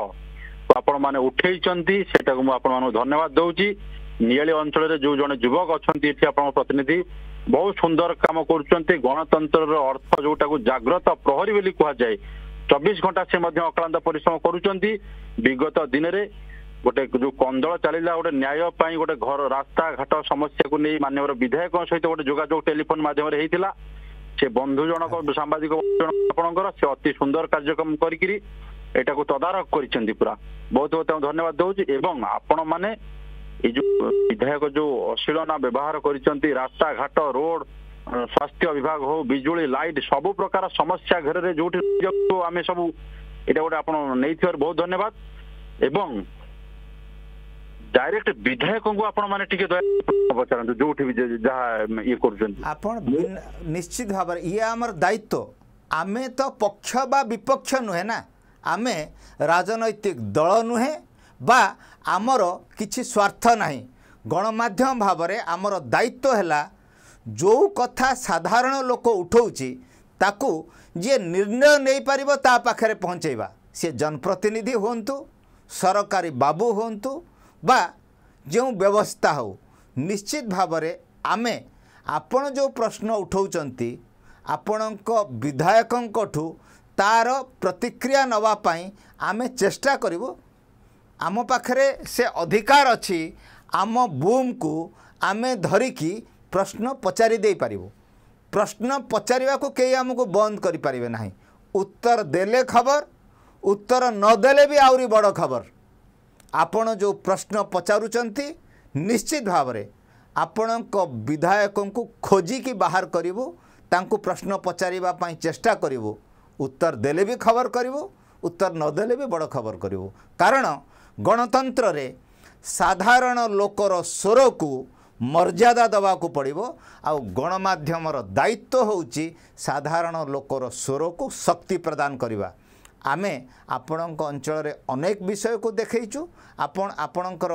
ଆପଣମାନେ ଉଠେଇଛନ୍ତି ସେଟାକୁ ମୁଁ ଆପଣମାନଙ୍କୁ ଧନ୍ୟବାଦ ଦଉଛି ନିଆଳି ଅଞ୍ଚଳରେ ଯୋଉ ଜଣେ ଯୁବକ ଅଛନ୍ତି ଏଠି ଆପଣଙ୍କ ପ୍ରତିନିଧି ବହୁତ ସୁନ୍ଦର କାମ କରୁଛନ୍ତି ଗଣତନ୍ତ୍ରର ଅର୍ଥ ଯୋଉଟାକୁ ଜାଗ୍ରତ ପ୍ରହରୀ ବୋଲି କୁହାଯାଏ ଚବିଶ ଘଣ୍ଟା ସେ ମଧ୍ୟ ଅକ୍ଳାନ୍ତ ପରିଶ୍ରମ କରୁଛନ୍ତି ବିଗତ ଦିନରେ ଗୋଟେ ଯୋଉ କନ୍ଦଳ ଚାଲିଲା ଗୋଟେ ନ୍ୟାୟ ପାଇଁ ଗୋଟେ ଘର ରାସ୍ତାଘାଟ ସମସ୍ୟାକୁ ନେଇ ମାନ୍ୟବର ବିଧାୟକଙ୍କ ସହିତ ଗୋଟେ ଯୋଗାଯୋଗ ଟେଲିଫୋନ ମାଧ୍ୟମରେ ହେଇଥିଲା ସେ ବନ୍ଧୁ ଜଣକ ସାମ୍ବାଦିକ ଆପଣଙ୍କର ସେ ଅତି ସୁନ୍ଦର କାର୍ଯ୍ୟକ୍ରମ କରିକିରି ଏଟାକୁ ତଦାରଖ କରିଛନ୍ତି ପୁରା ବହୁତ ବହୁତ ତାଙ୍କୁ ଧନ୍ୟବାଦ ଦଉଛି ଏବଂ ଆପଣମାନେ ଏଇ ଯୋଉ ବିଧାୟକ ଯୋଉ ଅଶ୍ଳୀଳନା ବ୍ୟବହାର କରିଛନ୍ତି ରାସ୍ତାଘାଟ ରୋଡ ସ୍ୱାସ୍ଥ୍ୟ ବିଭାଗ ହଉ ବିଜୁଳି ଲାଇଟ୍ ସବୁ ପ୍ରକାର ସମସ୍ୟା ଘେରରେ ଯୋଉଠି ଆମେ ସବୁ ଏଇଟା ଗୋଟେ ଆପଣ ନେଇଥିବାରୁ ବହୁତ ଧନ୍ୟବାଦ ଏବଂ ডাইরেক্ট বিধায়কঙ্কু আপনার টিকে পচারু যোটি যা ইয়ে করছেন আপনার নিশ্চিত ভাবে ইয়ে আমার দায়িত্ব আমি তো পক্ষ বা বিপক্ষ নুহে না আমি রাজনৈতিক দল নুহে বা আমার কিছু স্বার্থ না গণমাধ্যম ভাবে আমার দায়িত্ব হেলা যে কথা সাধারণ লোক উঠাউছি তাকে যে নির্ণয় নেই পারিব তা পাখে পৌঁছাইবা সে জনপ্রতিনিধি হুম সরকারি বাবু হুম ବା ଯେଉଁ ବ୍ୟବସ୍ଥା ହେଉ ନିଶ୍ଚିତ ଭାବରେ ଆମେ ଆପଣ ଯେଉଁ ପ୍ରଶ୍ନ ଉଠାଉଛନ୍ତି ଆପଣଙ୍କ ବିଧାୟକଙ୍କଠୁ ତା'ର ପ୍ରତିକ୍ରିୟା ନେବା ପାଇଁ ଆମେ ଚେଷ୍ଟା କରିବୁ ଆମ ପାଖରେ ସେ ଅଧିକାର ଅଛି ଆମ ବୁମ୍କୁ ଆମେ ଧରିକି ପ୍ରଶ୍ନ ପଚାରି ଦେଇପାରିବୁ ପ୍ରଶ୍ନ ପଚାରିବାକୁ କେହି ଆମକୁ ବନ୍ଦ କରିପାରିବେ ନାହିଁ ଉତ୍ତର ଦେଲେ ଖବର ଉତ୍ତର ନଦେଲେ ବି ଆହୁରି ବଡ଼ ଖବର ଆପଣ ଯେଉଁ ପ୍ରଶ୍ନ ପଚାରୁଛନ୍ତି ନିଶ୍ଚିତ ଭାବରେ ଆପଣଙ୍କ ବିଧାୟକଙ୍କୁ ଖୋଜିକି ବାହାର କରିବୁ ତାଙ୍କୁ ପ୍ରଶ୍ନ ପଚାରିବା ପାଇଁ ଚେଷ୍ଟା କରିବୁ ଉତ୍ତର ଦେଲେ ବି ଖବର କରିବୁ ଉତ୍ତର ନଦେଲେ ବି ବଡ଼ ଖବର କରିବୁ କାରଣ ଗଣତନ୍ତ୍ରରେ ସାଧାରଣ ଲୋକର ସ୍ୱରକୁ ମର୍ଯ୍ୟାଦା ଦେବାକୁ ପଡ଼ିବ ଆଉ ଗଣମାଧ୍ୟମର ଦାୟିତ୍ୱ ହେଉଛି ସାଧାରଣ ଲୋକର ସ୍ୱରକୁ ଶକ୍ତି ପ୍ରଦାନ କରିବା ଆମେ ଆପଣଙ୍କ ଅଞ୍ଚଳରେ ଅନେକ ବିଷୟକୁ ଦେଖେଇଛୁ ଆପଣ ଆପଣଙ୍କର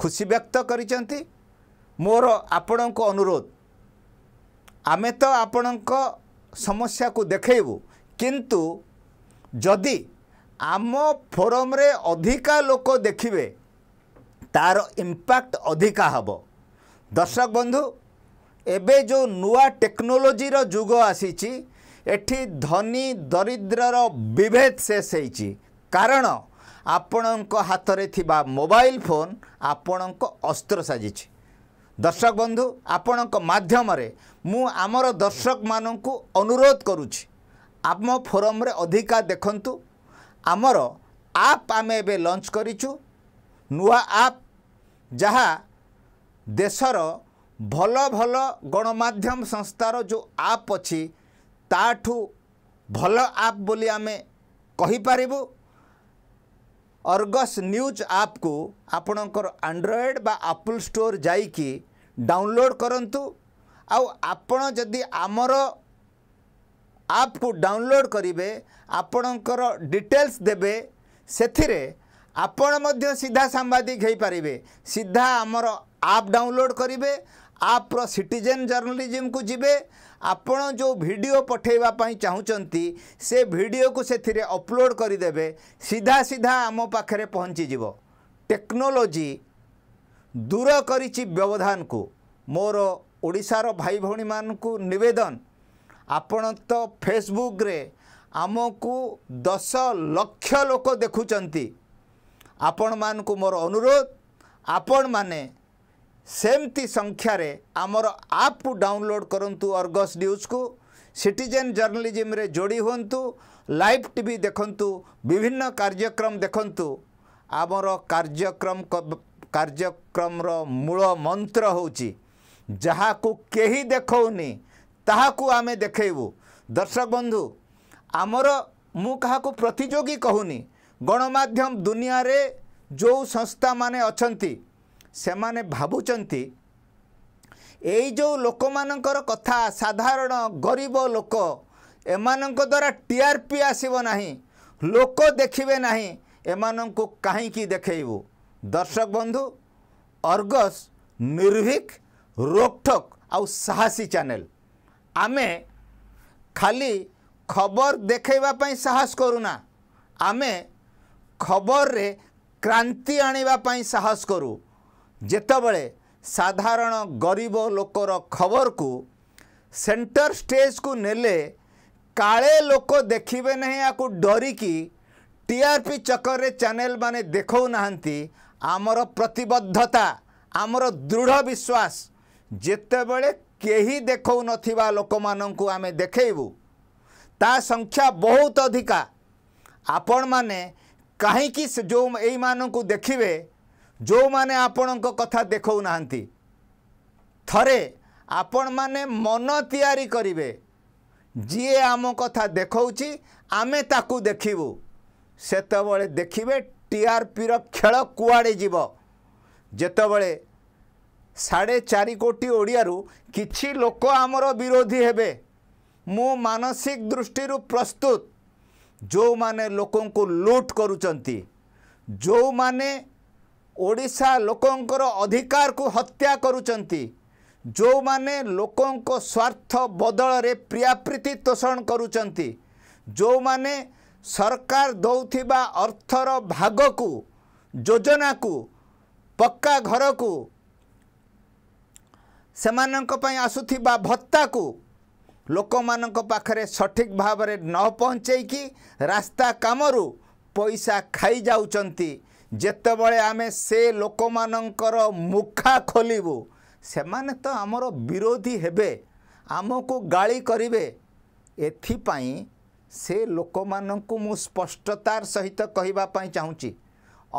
ଖୁସି ବ୍ୟକ୍ତ କରିଛନ୍ତି ମୋର ଆପଣଙ୍କୁ ଅନୁରୋଧ ଆମେ ତ ଆପଣଙ୍କ ସମସ୍ୟାକୁ ଦେଖେଇବୁ କିନ୍ତୁ ଯଦି ଆମ ଫୋରମରେ ଅଧିକା ଲୋକ ଦେଖିବେ ତା'ର ଇମ୍ପାକ୍ଟ ଅଧିକା ହେବ ଦର୍ଶକ ବନ୍ଧୁ ଏବେ ଯେଉଁ ନୂଆ ଟେକ୍ନୋଲୋଜିର ଯୁଗ ଆସିଛି ଏଠି ଧନୀ ଦରିଦ୍ରର ବିଭେଦ ଶେଷ ହେଇଛି କାରଣ ଆପଣଙ୍କ ହାତରେ ଥିବା ମୋବାଇଲ ଫୋନ୍ ଆପଣଙ୍କ ଅସ୍ତ୍ର ସାଜିଛି ଦର୍ଶକ ବନ୍ଧୁ ଆପଣଙ୍କ ମାଧ୍ୟମରେ ମୁଁ ଆମର ଦର୍ଶକମାନଙ୍କୁ ଅନୁରୋଧ କରୁଛି ଆମ ଫୋରମରେ ଅଧିକା ଦେଖନ୍ତୁ ଆମର ଆପ୍ ଆମେ ଏବେ ଲଞ୍ଚ କରିଛୁ ନୂଆ ଆପ୍ ଯାହା ଦେଶର ଭଲ ଭଲ ଗଣମାଧ୍ୟମ ସଂସ୍ଥାର ଯେଉଁ ଆପ୍ ଅଛି ତାଠୁ ଭଲ ଆପ୍ ବୋଲି ଆମେ କହିପାରିବୁ ଅର୍ଗସ୍ ନ୍ୟୁଜ୍ ଆପ୍କୁ ଆପଣଙ୍କର ଆଣ୍ଡ୍ରଏଡ଼୍ ବା ଆପଲ୍ ଷ୍ଟୋର୍ ଯାଇକି ଡାଉନଲୋଡ଼୍ କରନ୍ତୁ ଆଉ ଆପଣ ଯଦି ଆମର ଆପ୍କୁ ଡାଉନଲୋଡ଼୍ କରିବେ ଆପଣଙ୍କର ଡିଟେଲ୍ସ ଦେବେ ସେଥିରେ ଆପଣ ମଧ୍ୟ ସିଧା ସାମ୍ବାଦିକ ହୋଇପାରିବେ ସିଧା ଆମର ଆପ୍ ଡାଉନଲୋଡ଼୍ କରିବେ ଆପ୍ର ସିଟିଜେନ୍ ଜର୍ଣ୍ଣାଲିଜିମ୍କୁ ଯିବେ ଆପଣ ଯେଉଁ ଭିଡ଼ିଓ ପଠାଇବା ପାଇଁ ଚାହୁଁଛନ୍ତି ସେ ଭିଡ଼ିଓକୁ ସେଥିରେ ଅପଲୋଡ଼ କରିଦେବେ ସିଧା ସିଧା ଆମ ପାଖରେ ପହଞ୍ଚିଯିବ ଟେକ୍ନୋଲୋଜି ଦୂର କରିଛି ବ୍ୟବଧାନକୁ ମୋର ଓଡ଼ିଶାର ଭାଇ ଭଉଣୀମାନଙ୍କୁ ନିବେଦନ ଆପଣ ତ ଫେସବୁକ୍ରେ ଆମକୁ ଦଶ ଲକ୍ଷ ଲୋକ ଦେଖୁଛନ୍ତି ଆପଣମାନଙ୍କୁ ମୋର ଅନୁରୋଧ ଆପଣମାନେ ସେମିତି ସଂଖ୍ୟାରେ ଆମର ଆପ୍କୁ ଡାଉନଲୋଡ଼୍ କରନ୍ତୁ ଅର୍ଗସ୍ ନ୍ୟୁଜ୍କୁ ସିଟିଜେନ୍ ଜର୍ଣ୍ଣାଲିଜିମ୍ରେ ଯୋଡ଼ି ହୁଅନ୍ତୁ ଲାଇଭ୍ ଟିଭି ଦେଖନ୍ତୁ ବିଭିନ୍ନ କାର୍ଯ୍ୟକ୍ରମ ଦେଖନ୍ତୁ ଆମର କାର୍ଯ୍ୟକ୍ରମ କାର୍ଯ୍ୟକ୍ରମର ମୂଳ ମନ୍ତ୍ର ହେଉଛି ଯାହାକୁ କେହି ଦେଖଉନି ତାହାକୁ ଆମେ ଦେଖେଇବୁ ଦର୍ଶକ ବନ୍ଧୁ ଆମର ମୁଁ କାହାକୁ ପ୍ରତିଯୋଗୀ କହୁନି ଗଣମାଧ୍ୟମ ଦୁନିଆରେ ଯେଉଁ ସଂସ୍ଥାମାନେ ଅଛନ୍ତି ସେମାନେ ଭାବୁଛନ୍ତି ଏଇ ଯେଉଁ ଲୋକମାନଙ୍କର କଥା ସାଧାରଣ ଗରିବ ଲୋକ ଏମାନଙ୍କ ଦ୍ୱାରା ଟି ଆର୍ ପି ଆସିବ ନାହିଁ ଲୋକ ଦେଖିବେ ନାହିଁ ଏମାନଙ୍କୁ କାହିଁକି ଦେଖେଇବୁ ଦର୍ଶକ ବନ୍ଧୁ ଅର୍ଗସ୍ ନିର୍ଭୀକ ରୋକଠୋକ୍ ଆଉ ସାହସୀ ଚ୍ୟାନେଲ ଆମେ ଖାଲି ଖବର ଦେଖେଇବା ପାଇଁ ସାହସ କରୁନା ଆମେ ଖବରରେ କ୍ରାନ୍ତି ଆଣିବା ପାଇଁ ସାହସ କରୁ जोबले साधारण गरीब लोकर खबर को सेंटर स्टेज को नेले काले लोक देखिए ना आपको डरिकी टीआरपी चक्कर चैनल मैंने देखना आमर प्रतबद्धता आमर दृढ़ विश्वास जोबले कहीं देखना लोक मान आम देखेबू ता संख्या बहुत अधिका आपण मैने कहीं जो यू देखिए ଯେଉଁମାନେ ଆପଣଙ୍କ କଥା ଦେଖାଉନାହାନ୍ତି ଥରେ ଆପଣମାନେ ମନ ତିଆରି କରିବେ ଯିଏ ଆମ କଥା ଦେଖାଉଛି ଆମେ ତାକୁ ଦେଖିବୁ ସେତେବେଳେ ଦେଖିବେ ଟିଆର୍ପିର ଖେଳ କୁଆଡ଼େ ଯିବ ଯେତେବେଳେ ସାଢ଼େ ଚାରି କୋଟି ଓଡ଼ିଆରୁ କିଛି ଲୋକ ଆମର ବିରୋଧୀ ହେବେ ମୁଁ ମାନସିକ ଦୃଷ୍ଟିରୁ ପ୍ରସ୍ତୁତ ଯେଉଁମାନେ ଲୋକଙ୍କୁ ଲୁଟ୍ କରୁଛନ୍ତି ଯେଉଁମାନେ ଓଡ଼ିଶା ଲୋକଙ୍କର ଅଧିକାରକୁ ହତ୍ୟା କରୁଛନ୍ତି ଯେଉଁମାନେ ଲୋକଙ୍କ ସ୍ୱାର୍ଥ ବଦଳରେ ପ୍ରିୟାପ୍ରୀତି ତୋଷଣ କରୁଛନ୍ତି ଯେଉଁମାନେ ସରକାର ଦେଉଥିବା ଅର୍ଥର ଭାଗକୁ ଯୋଜନାକୁ ପକ୍କା ଘରକୁ ସେମାନଙ୍କ ପାଇଁ ଆସୁଥିବା ଭତ୍ତାକୁ ଲୋକମାନଙ୍କ ପାଖରେ ସଠିକ୍ ଭାବରେ ନ ପହଞ୍ଚେଇକି ରାସ୍ତା କାମରୁ ପଇସା ଖାଇ ଯାଉଛନ୍ତି ଯେତେବେଳେ ଆମେ ସେ ଲୋକମାନଙ୍କର ମୁଖା ଖୋଲିବୁ ସେମାନେ ତ ଆମର ବିରୋଧୀ ହେବେ ଆମକୁ ଗାଳି କରିବେ ଏଥିପାଇଁ ସେ ଲୋକମାନଙ୍କୁ ମୁଁ ସ୍ପଷ୍ଟତାର ସହିତ କହିବା ପାଇଁ ଚାହୁଁଛି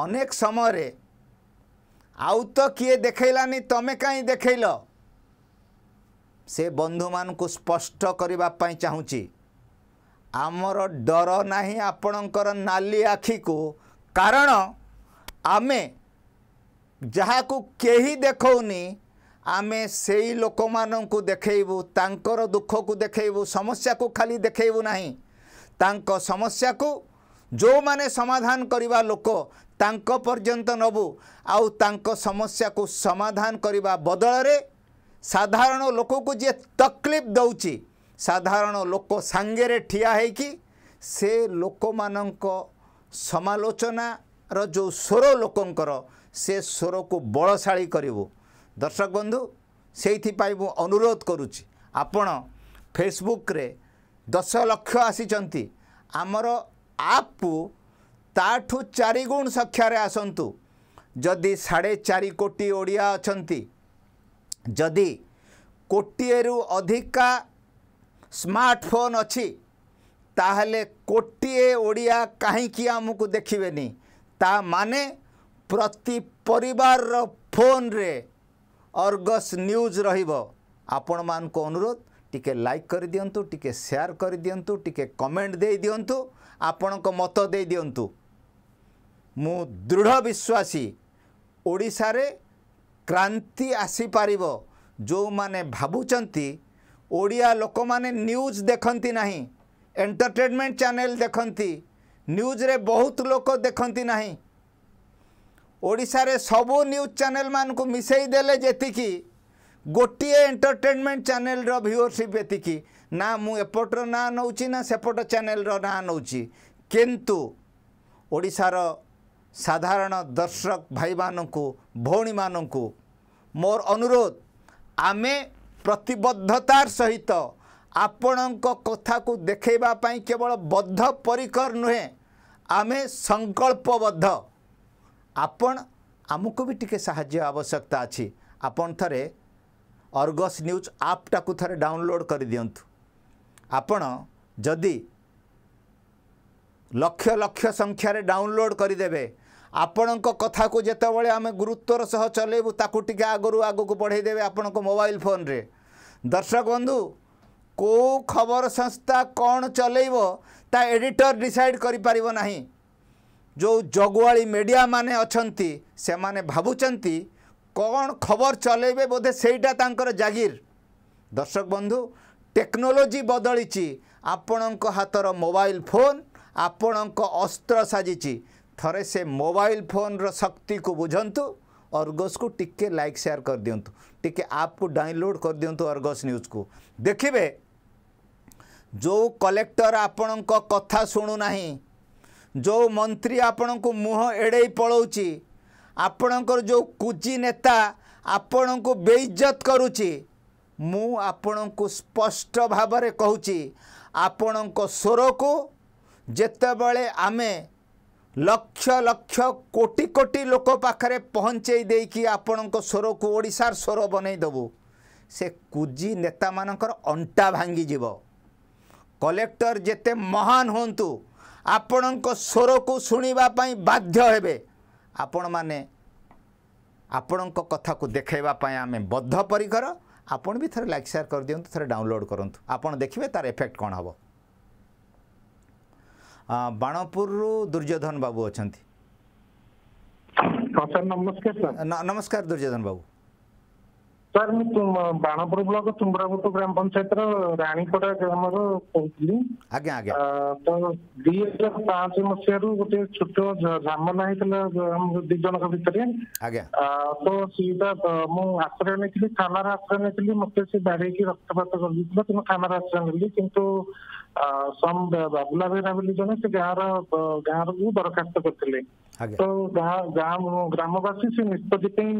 ଅନେକ ସମୟରେ ଆଉ ତ କିଏ ଦେଖେଇଲାନି ତମେ କାହିଁ ଦେଖେଇଲ ସେ ବନ୍ଧୁମାନଙ୍କୁ ସ୍ପଷ୍ଟ କରିବା ପାଇଁ ଚାହୁଁଛି ଆମର ଡର ନାହିଁ ଆପଣଙ୍କର ନାଲି ଆଖିକୁ କାରଣ ଆମେ ଯାହାକୁ କେହି ଦେଖଉନି ଆମେ ସେଇ ଲୋକମାନଙ୍କୁ ଦେଖେଇବୁ ତାଙ୍କର ଦୁଃଖକୁ ଦେଖେଇବୁ ସମସ୍ୟାକୁ ଖାଲି ଦେଖେଇବୁ ନାହିଁ ତାଙ୍କ ସମସ୍ୟାକୁ ଯେଉଁମାନେ ସମାଧାନ କରିବା ଲୋକ ତାଙ୍କ ପର୍ଯ୍ୟନ୍ତ ନେବୁ ଆଉ ତାଙ୍କ ସମସ୍ୟାକୁ ସମାଧାନ କରିବା ବଦଳରେ ସାଧାରଣ ଲୋକକୁ ଯିଏ ତକଲିଫ ଦେଉଛି ସାଧାରଣ ଲୋକ ସାଙ୍ଗରେ ଠିଆ ହେଇକି ସେ ଲୋକମାନଙ୍କ ସମାଲୋଚନା ର ଯେଉଁ ସ୍ୱର ଲୋକଙ୍କର ସେ ସ୍ୱରକୁ ବଳଶାଳୀ କରିବୁ ଦର୍ଶକ ବନ୍ଧୁ ସେଇଥିପାଇଁ ମୁଁ ଅନୁରୋଧ କରୁଛି ଆପଣ ଫେସବୁକ୍ରେ ଦଶ ଲକ୍ଷ ଆସିଛନ୍ତି ଆମର ଆପ୍କୁ ତାଠୁ ଚାରିଗୁଣ ସଂଖ୍ୟାରେ ଆସନ୍ତୁ ଯଦି ସାଢ଼େ ଚାରି କୋଟି ଓଡ଼ିଆ ଅଛନ୍ତି ଯଦି କୋଟିଏରୁ ଅଧିକା ସ୍ମାର୍ଟଫୋନ୍ ଅଛି ତାହେଲେ କୋଟିଏ ଓଡ଼ିଆ କାହିଁକି ଆମକୁ ଦେଖିବେନି ତାମାନେ ପ୍ରତି ପରିବାରର ଫୋନ୍ରେ ଅର୍ଗସ୍ ନ୍ୟୁଜ୍ ରହିବ ଆପଣମାନଙ୍କୁ ଅନୁରୋଧ ଟିକେ ଲାଇକ୍ କରିଦିଅନ୍ତୁ ଟିକେ ସେୟାର କରିଦିଅନ୍ତୁ ଟିକେ କମେଣ୍ଟ ଦେଇଦିଅନ୍ତୁ ଆପଣଙ୍କ ମତ ଦେଇଦିଅନ୍ତୁ ମୁଁ ଦୃଢ଼ ବିଶ୍ୱାସୀ ଓଡ଼ିଶାରେ କ୍ରାନ୍ତି ଆସିପାରିବ ଯେଉଁମାନେ ଭାବୁଛନ୍ତି ଓଡ଼ିଆ ଲୋକମାନେ ନ୍ୟୁଜ୍ ଦେଖନ୍ତି ନାହିଁ ଏଣ୍ଟରଟେନମେଣ୍ଟ ଚ୍ୟାନେଲ୍ ଦେଖନ୍ତି ନ୍ୟୁଜ୍ରେ ବହୁତ ଲୋକ ଦେଖନ୍ତି ନାହିଁ ଓଡ଼ିଶାରେ ସବୁ ନ୍ୟୁଜ୍ ଚ୍ୟାନେଲ୍ମାନଙ୍କୁ ମିଶାଇ ଦେଲେ ଯେତିକି ଗୋଟିଏ ଏଣ୍ଟରଟେନମେଣ୍ଟ ଚ୍ୟାନେଲ୍ର ଭିୟରସିପ୍ ଏତିକି ନା ମୁଁ ଏପଟର ନାଁ ନେଉଛି ନା ସେପଟ ଚ୍ୟାନେଲ୍ର ନାଁ ନେଉଛି କିନ୍ତୁ ଓଡ଼ିଶାର ସାଧାରଣ ଦର୍ଶକ ଭାଇମାନଙ୍କୁ ଭଉଣୀମାନଙ୍କୁ ମୋର ଅନୁରୋଧ ଆମେ ପ୍ରତିବଦ୍ଧତାର ସହିତ ଆପଣଙ୍କ କଥାକୁ ଦେଖେଇବା ପାଇଁ କେବଳ ବଦ୍ଧ ପରିକର ନୁହେଁ ଆମେ ସଂକଳ୍ପବଦ୍ଧ ଆପଣ ଆମକୁ ବି ଟିକେ ସାହାଯ୍ୟ ଆବଶ୍ୟକତା ଅଛି ଆପଣ ଥରେ ଅର୍ଗସ୍ ନ୍ୟୁଜ୍ ଆପ୍ଟାକୁ ଥରେ ଡାଉନଲୋଡ଼୍ କରିଦିଅନ୍ତୁ ଆପଣ ଯଦି ଲକ୍ଷ ଲକ୍ଷ ସଂଖ୍ୟାରେ ଡାଉନଲୋଡ଼୍ କରିଦେବେ ଆପଣଙ୍କ କଥାକୁ ଯେତେବେଳେ ଆମେ ଗୁରୁତ୍ୱର ସହ ଚଲେଇବୁ ତାକୁ ଟିକେ ଆଗରୁ ଆଗକୁ ବଢ଼େଇଦେବେ ଆପଣଙ୍କ ମୋବାଇଲ୍ ଫୋନ୍ରେ ଦର୍ଶକ ବନ୍ଧୁ କେଉଁ ଖବର ସଂସ୍ଥା କ'ଣ ଚଲେଇବ ता एडिटर डिसाइड करी पारी वो जो जगुआली मीडिया माने अच्छा से माने कौन खबर चल बोधे से जागीर दर्शक बंधु टेक्नोलोजी बदली आपण को हाथर मोबाइल फोन आपण को अस्त्र साजिश थे से मोबाइल फोन रक्ति को बुझु अर्गस को टिके लाइक सेयार कर दिंतु टी आप डाउनलोड कर दिंतु अर्गस न्यूज को देखिए ଯେଉଁ କଲେକ୍ଟର ଆପଣଙ୍କ କଥା ଶୁଣୁନାହିଁ ଯେଉଁ ମନ୍ତ୍ରୀ ଆପଣଙ୍କୁ ମୁହଁ ଏଡ଼େଇ ପଳାଉଛି ଆପଣଙ୍କର ଯେଉଁ କୁଜି ନେତା ଆପଣଙ୍କୁ ବେଇଜ୍ଜତ କରୁଛି ମୁଁ ଆପଣଙ୍କୁ ସ୍ପଷ୍ଟ ଭାବରେ କହୁଛି ଆପଣଙ୍କ ସ୍ୱରକୁ ଯେତେବେଳେ ଆମେ ଲକ୍ଷ ଲକ୍ଷ କୋଟି କୋଟି ଲୋକ ପାଖରେ ପହଞ୍ଚେଇ ଦେଇକି ଆପଣଙ୍କ ସ୍ୱରକୁ ଓଡ଼ିଶାର ସ୍ୱର ବନେଇଦେବୁ ସେ କୁଜି ନେତାମାନଙ୍କର ଅଣ୍ଟା ଭାଙ୍ଗିଯିବ କଲେକ୍ଟର ଯେତେ ମହାନ ହୁଅନ୍ତୁ ଆପଣଙ୍କ ସ୍ୱରକୁ ଶୁଣିବା ପାଇଁ ବାଧ୍ୟ ହେବେ ଆପଣମାନେ ଆପଣଙ୍କ କଥାକୁ ଦେଖାଇବା ପାଇଁ ଆମେ ବଦ୍ଧପରିକର ଆପଣ ବି ଥରେ ଲାଇକ୍ ସେୟାର କରିଦିଅନ୍ତୁ ଥରେ ଡାଉନଲୋଡ଼୍ କରନ୍ତୁ ଆପଣ ଦେଖିବେ ତା'ର ଏଫେକ୍ଟ କ'ଣ ହେବ ବାଣପୁରରୁ ଦୁର୍ଯ୍ୟୋଧନ ବାବୁ ଅଛନ୍ତି ନମସ୍କାର ଦୁର୍ଯ୍ୟୋଧନ ବାବୁ ସାର୍ ମୁଁ ବାଣପୁର ବ୍ଲକ ତୁମ୍ବରାପୁଟ ଗ୍ରାମ ପଞ୍ଚାୟତର ରାଣୀପଡ଼ା ଗ୍ରାମର କହୁଥିଲି ଆଜ୍ଞା ଆଜ୍ଞା ତ ଦୁଇ ହଜାର ପାଞ୍ଚ ମସିହାରୁ ଗୋଟେ ଛୋଟ ଝାମଲା ହେଇଥିଲା ଆମ ଦି ଜଣଙ୍କ ଭିତରେ ଆଜ୍ଞା ତ ସେଇଟା ମୁଁ ଆଶ୍ରୟ ନେଇଥିଲି ଥାନାର ଆଶ୍ରୟ ନେଇଥିଲି ମୋତେ ସେ ବାଡ଼େଇକି ରକ୍ତପାତ କରିଦେଇଥିଲା ତେଣୁ ଥାନାରେ ଆଶ୍ରୟ ନେଲି କିନ୍ତୁ ସମ୍ ବାବୁଲା ଭାଇ ବୋଲି ଜଣେ ସେ ଗାଁର ଗାଁରୁ ଦରଖାସ୍ତ କରିଥିଲେ ତ ଗ୍ରାମବାସୀ ସେ ନିଷ୍ପତ୍ତି ପାଇଁ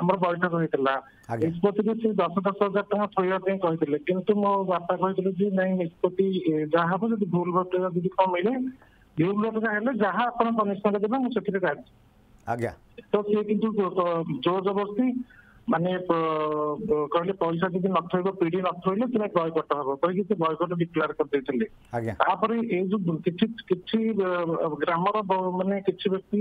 ଆମର ବୈଠକ ହେଇଥିଲା ନିଷ୍ପତ୍ତିରେ ସେ ଦଶ ଦଶ ହଜାର ଟଙ୍କା ଥୋଇବା ପାଇଁ କହିଥିଲେ କିନ୍ତୁ ମୋ ବାପା କହିଥିଲେ ଯେ ନାଇଁ ନିଷ୍ପତ୍ତି ଯାହା ହବ ଯଦି ଭୁଲ ଭଟେଇବା ଯଦି କଣ ମିଳେ ଭୁଲ ଭଟେଇବା ହେଲେ ଯାହା ଆପଣ ପନିଶମେଣ୍ଟ ଦେବେ ମୁଁ ସେଥିରେ କାଢ଼ିଛି ଆଜ୍ଞା ତ ସିଏ କିନ୍ତୁ ଜୋର ଜବରଦସ୍ତି ମାନେ କହିଲେ ପଇସା ଯଦି ନଥୋଇବ ପିଢି ନଥୋଇଲେ ତୁମେ ବୟକଟ ହବ କହିକି ସେ ବୟକଟ ଡିକ୍ଲେୟାର କରିଦେଇଥିଲେ ତାପରେ ଏ ଯୋଉ କିଛି କିଛି ଗ୍ରାମର ମାନେ କିଛି ବ୍ୟକ୍ତି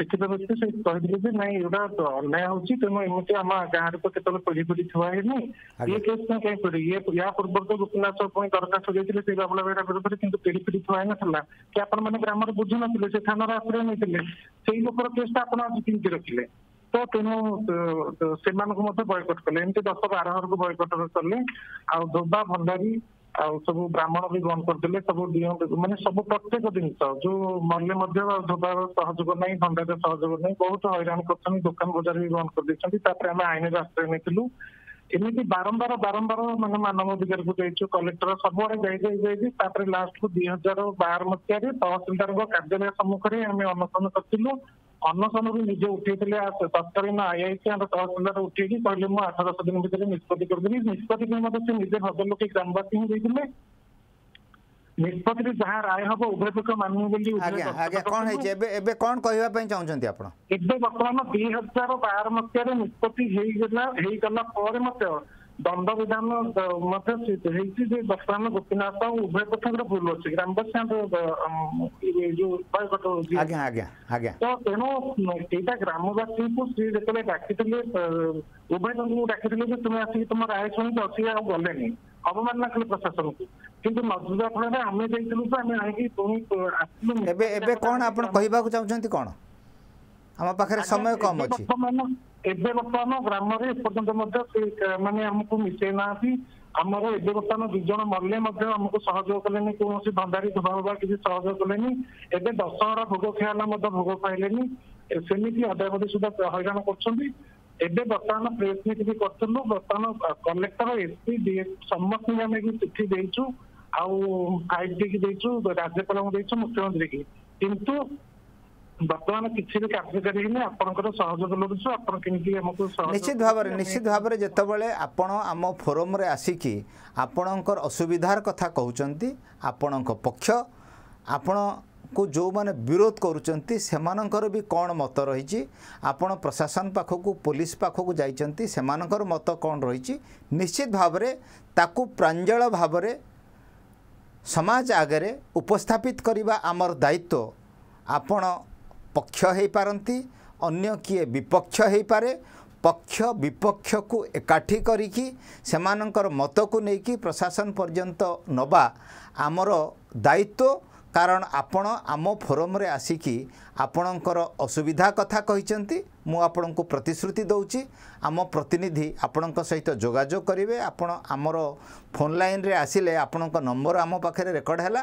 ଶିକ୍ଷିତ ବ୍ୟକ୍ତି ସେ କହିଥିଲେ ଯେ ନାଇଁ ଏଗୁଟା ଅନ୍ୟାୟ ହଉଛି ତେଣୁ ଏମିତି ଆମ ଗାଁରେ ତ କେତେବେଳେ ପିଢି ପିଢି ଥୁଆ ହେଇନି ଇଏ କେସ୍ ପାଇଁ କାହିଁ ପିଢି ଇଏ ୟା ପୂର୍ବରୁ ତ ଗୋପୀନାଥ ପୁଣି ଦରଖାସ୍ତ ଦେଇଥିଲେ ସେଇ ବାବୁଲା ବେହେରା ବିରୁଦ୍ଧରେ କିନ୍ତୁ ପିଢି ପିଢି ଥୁଆ ହେଇନଥିଲା କି ଆପଣମାନେ ଗ୍ରାମରେ ବୁଝୁନଥିଲେ ସେ ଥାନାର ଆଶ୍ରୟ ନେଇଥିଲେ ସେଇ ଲୋକର କେସ୍ ଟା ଆପଣ ଆଜି କେମିତି ରଖିଲେ ତ ତେଣୁ ସେମାନଙ୍କୁ ମଧ୍ୟ ବୟକଟ କଲେ ଏମିତି ଦଶ ବାର ଘରକୁ ବୟକଟ କଲେ ଆଉ ଧୋବା ଭଣ୍ଡାରୀ ଆଉ ସବୁ ବ୍ରାହ୍ମଣ ବି ବନ୍ଦ କରିଦେଲେ ସବୁ ଦିଅନ୍ତୁ ମାନେ ସବୁ ପ୍ରତ୍ୟେକ ଜିନିଷ ଯୋଉ ମଲେ ମଧ୍ୟ ଧୋବାର ସହଯୋଗ ନାହିଁ ଭଣ୍ଡାରୀର ସହଯୋଗ ନାହିଁ ବହୁତ ହଇରାଣ କରୁଛନ୍ତି ଦୋକାନ ବଜାର ବି ବନ୍ଦ କରିଦେଇଛନ୍ତି ତାପରେ ଆମେ ଆଇନର ଆଶ୍ରୟ ନେଇଥିଲୁ ଏମିତି ବାରମ୍ବାର ବାରମ୍ବାର ମାନେ ମାନବ ଅଧିକାରକୁ ଯାଇଛୁ କଲେକ୍ଟର ସବୁଆଡେ ଯାଇ ଯାଇ ଯାଇକି ତାପରେ ଲାଷ୍ଟକୁ ଦୁଇ ହଜାର ବାର ମସିହାରେ ତହସିଲଦାରଙ୍କ କାର୍ଯ୍ୟାଳୟ ସମ୍ମୁଖରେ ଆମେ ଅନଶନ କରିଥିଲୁ ଅନଶନରୁ ନିଜେ ଉଠେଇଥିଲେ ତତ୍କାଳୀନ ଆଇଆଇସି ତହସିଲଦାର ଉଠେଇକି କହିଲେ ମୁଁ ଆଠ ଦଶ ଦିନ ଭିତରେ ନିଷ୍ପତ୍ତି କରିଦେବି ନିଷ୍ପତ୍ତି ପାଇଁ ମଧ୍ୟ ସେ ନିଜେ ହଜଲୋକି ଗ୍ରାମବାସୀଙ୍କୁ ଦେଇଥିଲେ ନିଷ୍ପତ୍ତିରେ ଯାହା ରାୟ ହବ ଉଭୟ ପକ୍ଷ ମାନିବ ବୋଲି କଣ ହେଇଛି ଏବେ ଏବେ କଣ କହିବା ପାଇଁ ଚାହୁଁଛନ୍ତି ଆପଣ ଏବେ ବର୍ତ୍ତମାନ ଦୁଇ ହଜାର ବାର ମସିହାରେ ନିଷ୍ପତ୍ତି ହେଇଗଲା ହେଇଗଲା ପରେ ମଧ୍ୟ ଦଣ୍ଡବିଧାନ ମଧ୍ୟ ହେଇଛି ଯେ ବର୍ତ୍ତମାନ ଗୋପୀନାଥ ଉଭୟ ପକ୍ଷଙ୍କର ଭୁଲ ଅଛି ଗ୍ରାମବାସୀଙ୍କ ଯୋଉ ଆଜ୍ଞା ଆଜ୍ଞା ଆଜ୍ଞା ତ ତେଣୁ ସେଇଟା ଗ୍ରାମବାସୀଙ୍କୁ ସିଏ ଯେତେବେଳେ ଡାକିଥିଲେ ଉଭୟ ଜଣଙ୍କୁ ଡାକିଥିଲେ ଯେ ତୁମେ ଆସିକି ତୁମ ରାୟ ଶୁଣିକି ଅଛି ଆଉ ଗଲେନି ଅବମାନନା କଲେ ପ୍ରଶାସନକୁ କିନ୍ତୁ ମଜୁରିଆ ଫଳରେ ଆମେ ଯାଇଥିଲୁ ତ ଆମେ ଆଣିକି ପୁଣି ଆସିଲୁ ଏବେ ଏବେ କଣ ଆପଣ କହିବାକୁ ଚାହୁଁଛନ୍ତି କଣ ଆମ ପାଖରେ ସମୟ କମ ଅଛି ଏବେ ବର୍ତ୍ତମାନ ଗ୍ରାମରେ ଏପର୍ଯ୍ୟନ୍ତ ମଧ୍ୟ ସେ ମାନେ ଆମକୁ ମିଶେଇ ନାହାନ୍ତି ଆମର ଏବେ ବର୍ତ୍ତମାନ ଦୁଇ ଜଣ ମଲେ ମଧ୍ୟ ଆମକୁ ସହଯୋଗ କଲେନି କୌଣସି ଭଣ୍ଡାରୀ ହବା କିଛି ସହଯୋଗ କଲେନି ଏବେ ଦଶହରା ଭୋଗ ଖିଆଲା ମଧ୍ୟ ଭୋଗ ପାଇଲେନି ସେମିତି ଅଦାବଧି ସୁଦ୍ଧା ହଇରାଣ କରୁଛନ୍ତି ଏବେ ବର୍ତ୍ତମାନ ପ୍ରେସ୍ ମିଟ୍ ବି କରିଥିଲୁ ବର୍ତ୍ତମାନ କଲେକ୍ଟର ଏସ୍ପି ସମସ୍ତଙ୍କୁ ଆମେ ବି ଚିଠି ଦେଇଛୁ ଆଉ ଆଇଡି କି ଦେଇଛୁ ରାଜ୍ୟପାଳଙ୍କୁ ଦେଇଛୁ ମୁଖ୍ୟମନ୍ତ୍ରୀକୁ କିନ୍ତୁ ବର୍ତ୍ତମାନ କିଛି କାର୍ଯ୍ୟକାରୀ ହେଇନି ଆପଣଙ୍କର ସହଯୋଗ ଲୋଡ଼ୁଛୁ ଆପଣ କେମିତି ଆମକୁ ନିଶ୍ଚିତ ଭାବରେ ନିଶ୍ଚିତ ଭାବରେ ଯେତେବେଳେ ଆପଣ ଆମ ଫୋରମରେ ଆସିକି ଆପଣଙ୍କର ଅସୁବିଧାର କଥା କହୁଛନ୍ତି ଆପଣଙ୍କ ପକ୍ଷ ଆପଣ କୁ ଯେଉଁମାନେ ବିରୋଧ କରୁଛନ୍ତି ସେମାନଙ୍କର ବି କ'ଣ ମତ ରହିଛି ଆପଣ ପ୍ରଶାସନ ପାଖକୁ ପୋଲିସ ପାଖକୁ ଯାଇଛନ୍ତି ସେମାନଙ୍କର ମତ କ'ଣ ରହିଛି ନିଶ୍ଚିତ ଭାବରେ ତାକୁ ପ୍ରାଞ୍ଜଳ ଭାବରେ ସମାଜ ଆଗରେ ଉପସ୍ଥାପିତ କରିବା ଆମର ଦାୟିତ୍ୱ ଆପଣ ପକ୍ଷ ହୋଇପାରନ୍ତି ଅନ୍ୟ କିଏ ବିପକ୍ଷ ହୋଇପାରେ ପକ୍ଷ ବିପକ୍ଷକୁ ଏକାଠି କରିକି ସେମାନଙ୍କର ମତକୁ ନେଇକି ପ୍ରଶାସନ ପର୍ଯ୍ୟନ୍ତ ନେବା ଆମର ଦାୟିତ୍ୱ କାରଣ ଆପଣ ଆମ ଫୋରମ୍ରେ ଆସିକି ଆପଣଙ୍କର ଅସୁବିଧା କଥା କହିଛନ୍ତି ମୁଁ ଆପଣଙ୍କୁ ପ୍ରତିଶ୍ରୁତି ଦେଉଛି ଆମ ପ୍ରତିନିଧି ଆପଣଙ୍କ ସହିତ ଯୋଗାଯୋଗ କରିବେ ଆପଣ ଆମର ଫୋନ୍ ଲାଇନ୍ରେ ଆସିଲେ ଆପଣଙ୍କ ନମ୍ବର ଆମ ପାଖରେ ରେକର୍ଡ଼ ହେଲା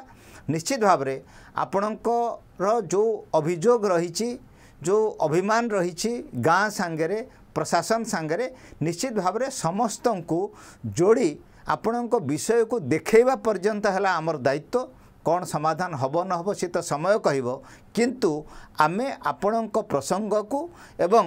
ନିଶ୍ଚିତ ଭାବରେ ଆପଣଙ୍କର ଯେଉଁ ଅଭିଯୋଗ ରହିଛି ଯେଉଁ ଅଭିମାନ ରହିଛି ଗାଁ ସାଙ୍ଗରେ ପ୍ରଶାସନ ସାଙ୍ଗରେ ନିଶ୍ଚିତ ଭାବରେ ସମସ୍ତଙ୍କୁ ଯୋଡ଼ି ଆପଣଙ୍କ ବିଷୟକୁ ଦେଖେଇବା ପର୍ଯ୍ୟନ୍ତ ହେଲା ଆମର ଦାୟିତ୍ୱ କ'ଣ ସମାଧାନ ହେବ ନ ହେବ ସେ ତ ସମୟ କହିବ କିନ୍ତୁ ଆମେ ଆପଣଙ୍କ ପ୍ରସଙ୍ଗକୁ ଏବଂ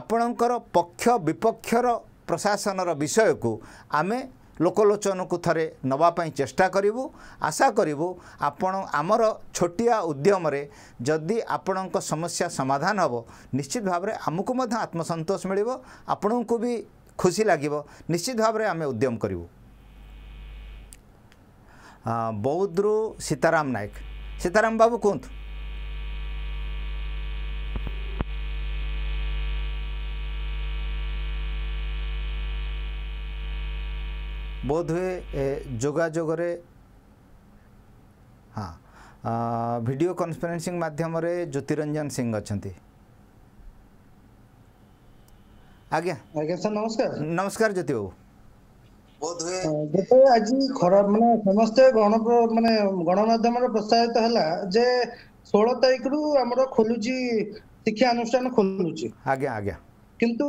ଆପଣଙ୍କର ପକ୍ଷ ବିପକ୍ଷର ପ୍ରଶାସନର ବିଷୟକୁ ଆମେ ଲୋକଲୋଚନକୁ ଥରେ ନେବା ପାଇଁ ଚେଷ୍ଟା କରିବୁ ଆଶା କରିବୁ ଆପଣ ଆମର ଛୋଟିଆ ଉଦ୍ୟମରେ ଯଦି ଆପଣଙ୍କ ସମସ୍ୟା ସମାଧାନ ହେବ ନିଶ୍ଚିତ ଭାବରେ ଆମକୁ ମଧ୍ୟ ଆତ୍ମସନ୍ତୋଷ ମିଳିବ ଆପଣଙ୍କୁ ବି ଖୁସି ଲାଗିବ ନିଶ୍ଚିତ ଭାବରେ ଆମେ ଉଦ୍ୟମ କରିବୁ ବୌଦ୍ଧରୁ ସୀତାରାମ ନାୟକ ସୀତାରାମ ବାବୁ କୁହନ୍ତୁ ବୋଧହୁଏ ଯୋଗାଯୋଗରେ ହଁ ଭିଡ଼ିଓ କନଫରେନ୍ସିଂ ମାଧ୍ୟମରେ ଜ୍ୟୋତିରଞ୍ଜନ ସିଂ ଅଛନ୍ତି ଆଜ୍ଞା ଆଜ୍ଞା ସାର୍ ନମସ୍କାର ନମସ୍କାର ଜ୍ୟୋତିବାବୁ ଯେତେ ଆଜି ଖରାପ ମାନେ ସମସ୍ତେ ଗଣ ମାନେ ଗଣମାଧ୍ୟମରେ ପ୍ରସାରିତ ହେଲା ଯେ ଷୋହଳ ତାରିଖରୁ ଆମର ଖୋଲୁଛି ଶିକ୍ଷାନୁଷ୍ଠାନ ଖୋଲୁଛି ଆଜ୍ଞା ଆଜ୍ଞା କିନ୍ତୁ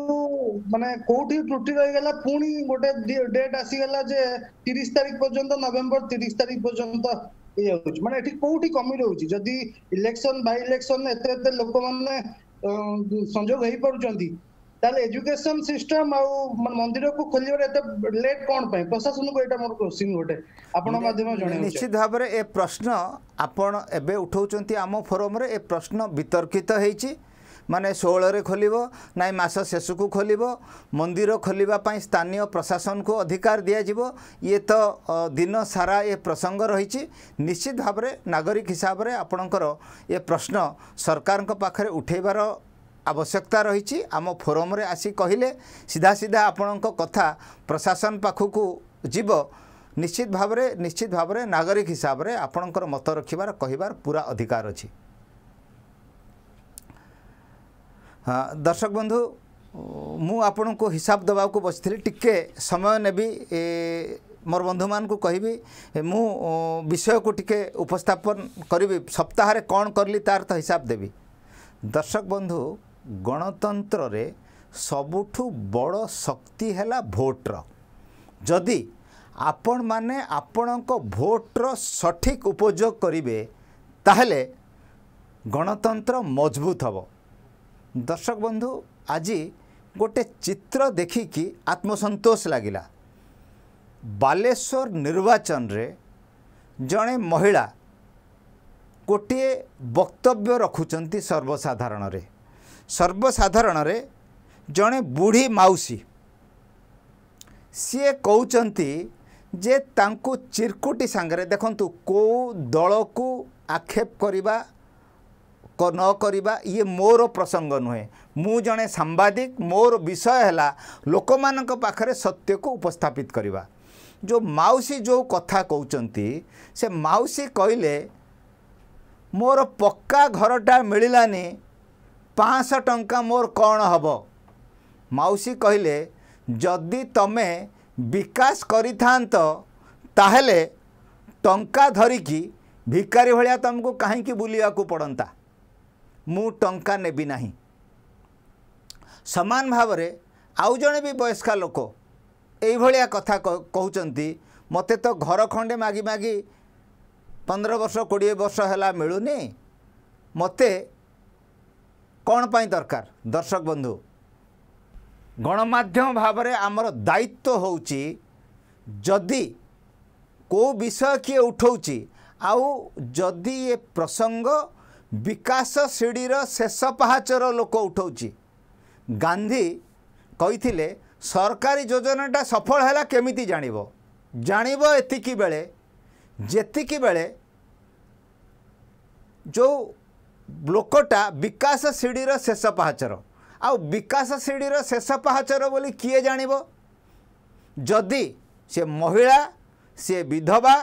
ମାନେ କୋଉଠି ତ୍ରୁଟି ରହିଗଲା ପୁଣି ଗୋଟେ ଡେଟ୍ ଆସିଗଲା ଯେ ତିରିଶ ତାରିଖ ପର୍ଯ୍ୟନ୍ତ ନଭେମ୍ବର ତିରିଶ ତାରିଖ ପର୍ଯ୍ୟନ୍ତ ଇଏ ହଉଛି ମାନେ ଏଠି କୋଉଠି କମି ରହୁଛି ଯଦି ଇଲେକ୍ସନ ବାଇ ଇଲେକ୍ସନ ଏତେ ଏତେ ଲୋକମାନେ ସଂଯୋଗ ହେଇପାରୁଛନ୍ତି ତାହେଲେ ଏଜୁକେସନ ସିଷ୍ଟମ ଆଉ ମନ୍ଦିରକୁ ଖୋଲିବାରେ ଏତେ ଲେଟ୍ କ'ଣ ପାଇଁ ପ୍ରଶାସନକୁ ଏଇଟା ମୋର କୋଶ୍ଚିନ୍ ଗୋଟେ ଆପଣଙ୍କ ମାଧ୍ୟମରେ ଜଣେଇ ନିଶ୍ଚିତ ଭାବରେ ଏ ପ୍ରଶ୍ନ ଆପଣ ଏବେ ଉଠାଉଛନ୍ତି ଆମ ଫୋରମରେ ଏ ପ୍ରଶ୍ନ ବିତର୍କିତ ହେଇଛି ମାନେ ଷୋହଳରେ ଖୋଲିବ ନାଇଁ ମାସ ଶେଷକୁ ଖୋଲିବ ମନ୍ଦିର ଖୋଲିବା ପାଇଁ ସ୍ଥାନୀୟ ପ୍ରଶାସନକୁ ଅଧିକାର ଦିଆଯିବ ଇଏ ତ ଦିନସାରା ଏ ପ୍ରସଙ୍ଗ ରହିଛି ନିଶ୍ଚିତ ଭାବରେ ନାଗରିକ ହିସାବରେ ଆପଣଙ୍କର ଏ ପ୍ରଶ୍ନ ସରକାରଙ୍କ ପାଖରେ ଉଠାଇବାର ଆବଶ୍ୟକତା ରହିଛି ଆମ ଫୋରମରେ ଆସି କହିଲେ ସିଧା ସିଧା ଆପଣଙ୍କ କଥା ପ୍ରଶାସନ ପାଖକୁ ଯିବ ନିଶ୍ଚିତ ଭାବରେ ନିଶ୍ଚିତ ଭାବରେ ନାଗରିକ ହିସାବରେ ଆପଣଙ୍କର ମତ ରଖିବାର କହିବାର ପୁରା ଅଧିକାର ଅଛି ଦର୍ଶକ ବନ୍ଧୁ ମୁଁ ଆପଣଙ୍କୁ ହିସାବ ଦେବାକୁ ବସିଥିଲି ଟିକେ ସମୟ ନେବି ମୋର ବନ୍ଧୁମାନଙ୍କୁ କହିବି ମୁଁ ବିଷୟକୁ ଟିକେ ଉପସ୍ଥାପନ କରିବି ସପ୍ତାହରେ କ'ଣ କରିଲି ତାର ତ ହିସାବ ଦେବି ଦର୍ଶକ ବନ୍ଧୁ ଗଣତନ୍ତ୍ରରେ ସବୁଠୁ ବଡ଼ ଶକ୍ତି ହେଲା ଭୋଟର ଯଦି ଆପଣମାନେ ଆପଣଙ୍କ ଭୋଟର ସଠିକ୍ ଉପଯୋଗ କରିବେ ତାହେଲେ ଗଣତନ୍ତ୍ର ମଜବୁତ ହେବ দর্শক বন্ধু আজি গোটে চিত্র দেখিকি আত্মসন্তোষ লাগিলা বালেশ্বর নির্বাচনরে জনে মহিলা ଗୋଟିଏ ବକ୍ତବ୍ୟ ରଖୁଛନ୍ତି ସର୍ବସାଧାରଣରେ ସର୍ବସାଧାରଣରେ ଜଣେ ବୁଢ଼ୀ ମାଉସୀ ସିଏ କହୁଛନ୍ତି ଯେ ତାଙ୍କୁ ଚିରକୁଟି ସାଙ୍ଗରେ ଦେଖନ୍ତୁ କେଉଁ ଦଳକୁ ଆକ୍ଷେପ କରିବା ନ କରିବା ଇଏ ମୋର ପ୍ରସଙ୍ଗ ନୁହେଁ ମୁଁ ଜଣେ ସାମ୍ବାଦିକ ମୋର ବିଷୟ ହେଲା ଲୋକମାନଙ୍କ ପାଖରେ ସତ୍ୟକୁ ଉପସ୍ଥାପିତ କରିବା ଯେଉଁ ମାଉସୀ ଯେଉଁ କଥା କହୁଛନ୍ତି ସେ ମାଉସୀ କହିଲେ ମୋର ପକ୍କା ଘରଟା ମିଳିଲାନି ପାଞ୍ଚଶହ ଟଙ୍କା ମୋର କ'ଣ ହେବ ମାଉସୀ କହିଲେ ଯଦି ତମେ ବିକାଶ କରିଥାନ୍ତ ତାହେଲେ ଟଙ୍କା ଧରିକି ଭିକାରୀ ଭଳିଆ ତୁମକୁ କାହିଁକି ବୁଲିବାକୁ ପଡ଼ନ୍ତା ମୁଁ ଟଙ୍କା ନେବି ନାହିଁ ସମାନ ଭାବରେ ଆଉ ଜଣେ ବି ବୟସ୍କା ଲୋକ ଏଇଭଳିଆ କଥା କହୁଛନ୍ତି ମୋତେ ତ ଘର ଖଣ୍ଡେ ମାଗି ମାଗି ପନ୍ଦର ବର୍ଷ କୋଡ଼ିଏ ବର୍ଷ ହେଲା ମିଳୁନି ମୋତେ କ'ଣ ପାଇଁ ଦରକାର ଦର୍ଶକ ବନ୍ଧୁ ଗଣମାଧ୍ୟମ ଭାବରେ ଆମର ଦାୟିତ୍ୱ ହେଉଛି ଯଦି କେଉଁ ବିଷୟ କିଏ ଉଠାଉଛି ଆଉ ଯଦି ଏ ପ୍ରସଙ୍ଗ विकास सिढी र शेष पाहाचर लोक उठाउँछ गांधी कि सरकारी योजनाटा सफल होला केमि जा जातिके बेले जो लोकटा बिकासिडी र शेष पाहाचर आउँछ सिडी र शेष पाहाचर बोली कि जाँभ से महिला से विधवा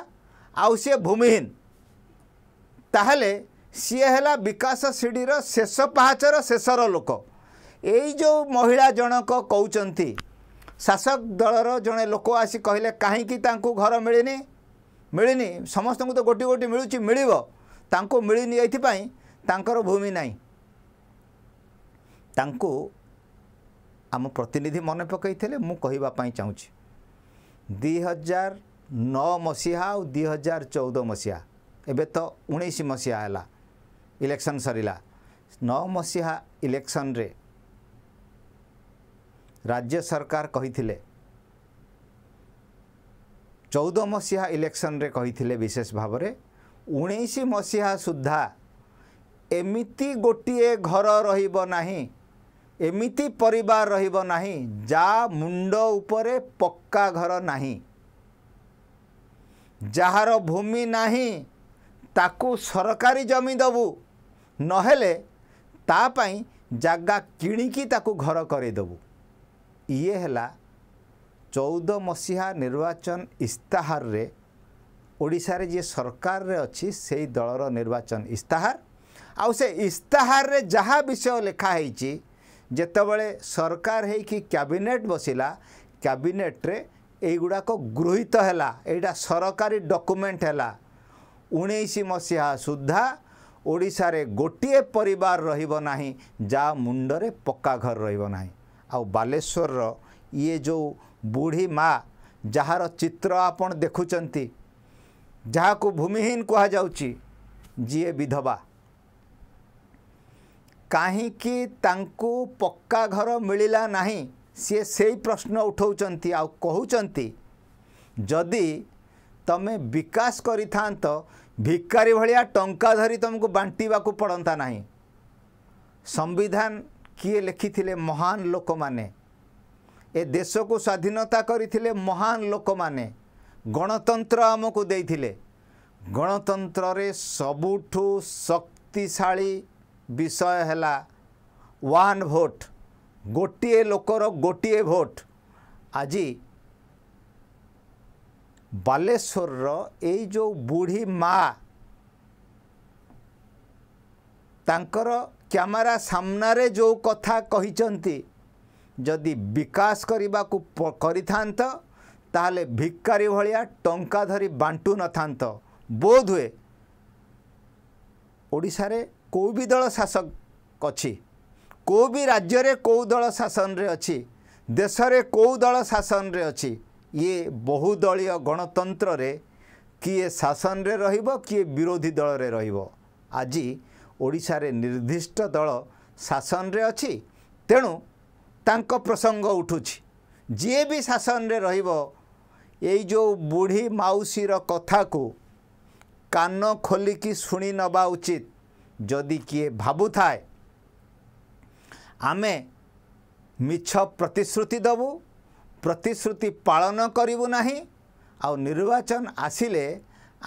आ भूमिहीन ताहले ସିଏ ହେଲା ବିକାଶ ଶ୍ରେଣୀର ଶେଷ ପାହାଚର ଶେଷର ଲୋକ ଏଇ ଯେଉଁ ମହିଳା ଜଣକ କହୁଛନ୍ତି ଶାସକ ଦଳର ଜଣେ ଲୋକ ଆସି କହିଲେ କାହିଁକି ତାଙ୍କୁ ଘର ମିଳିନି ମିଳିନି ସମସ୍ତଙ୍କୁ ତ ଗୋଟିଏ ଗୋଟିଏ ମିଳୁଛି ମିଳିବ ତାଙ୍କୁ ମିଳିନି ଏଇଥିପାଇଁ ତାଙ୍କର ଭୂମି ନାହିଁ ତାଙ୍କୁ ଆମ ପ୍ରତିନିଧି ମନେ ପକାଇଥିଲେ ମୁଁ କହିବା ପାଇଁ ଚାହୁଁଛି ଦୁଇ ହଜାର ନଅ ମସିହା ଆଉ ଦୁଇ ହଜାର ଚଉଦ ମସିହା ଏବେ ତ ଉଣେଇଶ ମସିହା ହେଲା ଇଲେକ୍ସନ୍ ସରିଲା ନଅ ମସିହା ଇଲେକ୍ସନ୍ରେ ରାଜ୍ୟ ସରକାର କହିଥିଲେ ଚଉଦ ମସିହା ଇଲେକ୍ସନ୍ରେ କହିଥିଲେ ବିଶେଷ ଭାବରେ ଉଣେଇଶ ମସିହା ସୁଦ୍ଧା ଏମିତି ଗୋଟିଏ ଘର ରହିବ ନାହିଁ ଏମିତି ପରିବାର ରହିବ ନାହିଁ ଯାହା ମୁଣ୍ଡ ଉପରେ ପକ୍କା ଘର ନାହିଁ ଯାହାର ଭୂମି ନାହିଁ ତାକୁ ସରକାରୀ ଜମି ଦେବୁ ନହେଲେ ତା ପାଇଁ ଜାଗା କିଣିକି ତାକୁ ଘର କରେଇଦେବୁ ଇଏ ହେଲା ଚଉଦ ମସିହା ନିର୍ବାଚନ ଇସ୍ତାହାରରେ ଓଡ଼ିଶାରେ ଯିଏ ସରକାରରେ ଅଛି ସେଇ ଦଳର ନିର୍ବାଚନ ଇସ୍ତାହାର ଆଉ ସେ ଇସ୍ତାହାରରେ ଯାହା ବିଷୟ ଲେଖା ହେଇଛି ଯେତେବେଳେ ସରକାର ହେଇକି କ୍ୟାବିନେଟ୍ ବସିଲା କ୍ୟାବିନେଟ୍ରେ ଏଇଗୁଡ଼ାକ ଗୃହୀତ ହେଲା ଏଇଟା ସରକାରୀ ଡକ୍ୟୁମେଣ୍ଟ ହେଲା ଉଣେଇଶ ମସିହା ସୁଦ୍ଧା ओडार गोटे पर रही जहाँ मुंडे पक्का घर रहा आलेश्वर ये जो बुढ़ी माँ जार चित्र आपण देखुं जहाँ को भूमिहीन कहुची जीए विधवा कहीं पक्का घर मिलला ना सी से प्रश्न उठाऊँ आदि तुम विकास करी ଭିକାରୀ ଭଳିଆ ଟଙ୍କା ଧରି ତୁମକୁ ବାଣ୍ଟିବାକୁ ପଡ଼ନ୍ତା ନାହିଁ ସମ୍ବିଧାନ କିଏ ଲେଖିଥିଲେ ମହାନ ଲୋକମାନେ ଏ ଦେଶକୁ ସ୍ୱାଧୀନତା କରିଥିଲେ ମହାନ ଲୋକମାନେ ଗଣତନ୍ତ୍ର ଆମକୁ ଦେଇଥିଲେ ଗଣତନ୍ତ୍ରରେ ସବୁଠୁ ଶକ୍ତିଶାଳୀ ବିଷୟ ହେଲା ୱାନ୍ ଭୋଟ୍ ଗୋଟିଏ ଲୋକର ଗୋଟିଏ ଭୋଟ୍ ଆଜି ବାଲେଶ୍ୱରର ଏଇ ଯେଉଁ ବୁଢ଼ୀ ମା ତାଙ୍କର କ୍ୟାମେରା ସାମ୍ନାରେ ଯେଉଁ କଥା କହିଛନ୍ତି ଯଦି ବିକାଶ କରିବାକୁ କରିଥାନ୍ତ ତାହେଲେ ଭିକାରୀ ଭଳିଆ ଟଙ୍କା ଧରି ବାଣ୍ଟୁନଥାନ୍ତ ବୋଧ ହୁଏ ଓଡ଼ିଶାରେ କେଉଁ ବି ଦଳ ଶାସକ ଅଛି କେଉଁ ବି ରାଜ୍ୟରେ କେଉଁ ଦଳ ଶାସନରେ ଅଛି ଦେଶରେ କେଉଁ ଦଳ ଶାସନରେ ଅଛି ये बहुदलीय गणतंत्र रे किए शासन रे रहिबो किए विरोधी दल रे रहिबो आजि ओडिसा रे निर्दिष्ट दल शासन रे अछि तेनु तांको प्रसंग उठुछि जे भी शासन रे रहिबो एई जो बूढी माउसी रो कथा को कान खोली की सुनी नबा उचित जदि किए भाबू थाए आमे मिछ प्रतिश्रुति दबू ପ୍ରତିଶ୍ରୁତି ପାଳନ କରିବୁ ନାହିଁ ଆଉ ନିର୍ବାଚନ ଆସିଲେ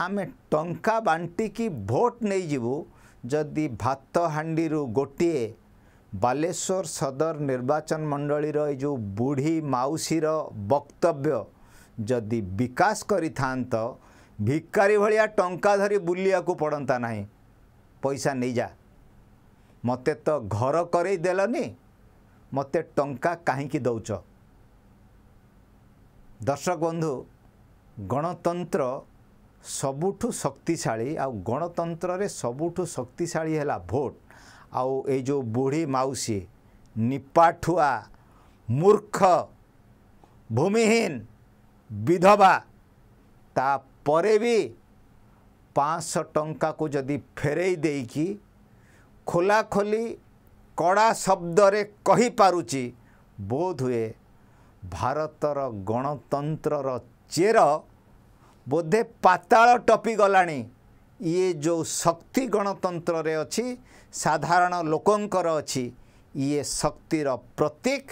ଆମେ ଟଙ୍କା ବାଣ୍ଟିକି ଭୋଟ ନେଇଯିବୁ ଯଦି ଭାତ ହାଣ୍ଡିରୁ ଗୋଟିଏ ବାଲେଶ୍ୱର ସଦର ନିର୍ବାଚନ ମଣ୍ଡଳୀର ଏଇ ଯେଉଁ ବୁଢ଼ୀ ମାଉସୀର ବକ୍ତବ୍ୟ ଯଦି ବିକାଶ କରିଥାନ୍ତ ଭିକାରୀ ଭଳିଆ ଟଙ୍କା ଧରି ବୁଲିବାକୁ ପଡ଼ନ୍ତା ନାହିଁ ପଇସା ନେଇଯା ମୋତେ ତ ଘର କରେଇ ଦେଲନି ମୋତେ ଟଙ୍କା କାହିଁକି ଦେଉଛ ଦର୍ଶକ ବନ୍ଧୁ ଗଣତନ୍ତ୍ର ସବୁଠୁ ଶକ୍ତିଶାଳୀ ଆଉ ଗଣତନ୍ତ୍ରରେ ସବୁଠୁ ଶକ୍ତିଶାଳୀ ହେଲା ଭୋଟ ଆଉ ଏଇ ଯେଉଁ ବୁଢ଼ୀ ମାଉସୀ ନିପାଠୁଆ ମୂର୍ଖ ଭୂମିହୀନ ବିଧବା ତାପରେ ବି ପାଞ୍ଚଶହ ଟଙ୍କାକୁ ଯଦି ଫେରେଇ ଦେଇକି ଖୋଲାଖୋଲି କଡ଼ା ଶବ୍ଦରେ କହିପାରୁଛି ବୋଧ ହୁଏ ଭାରତର ଗଣତନ୍ତ୍ରର ଚେର ବୋଧେ ପାତାଳ ଟପିଗଲାଣି ଇଏ ଯେଉଁ ଶକ୍ତି ଗଣତନ୍ତ୍ରରେ ଅଛି ସାଧାରଣ ଲୋକଙ୍କର ଅଛି ଇଏ ଶକ୍ତିର ପ୍ରତୀକ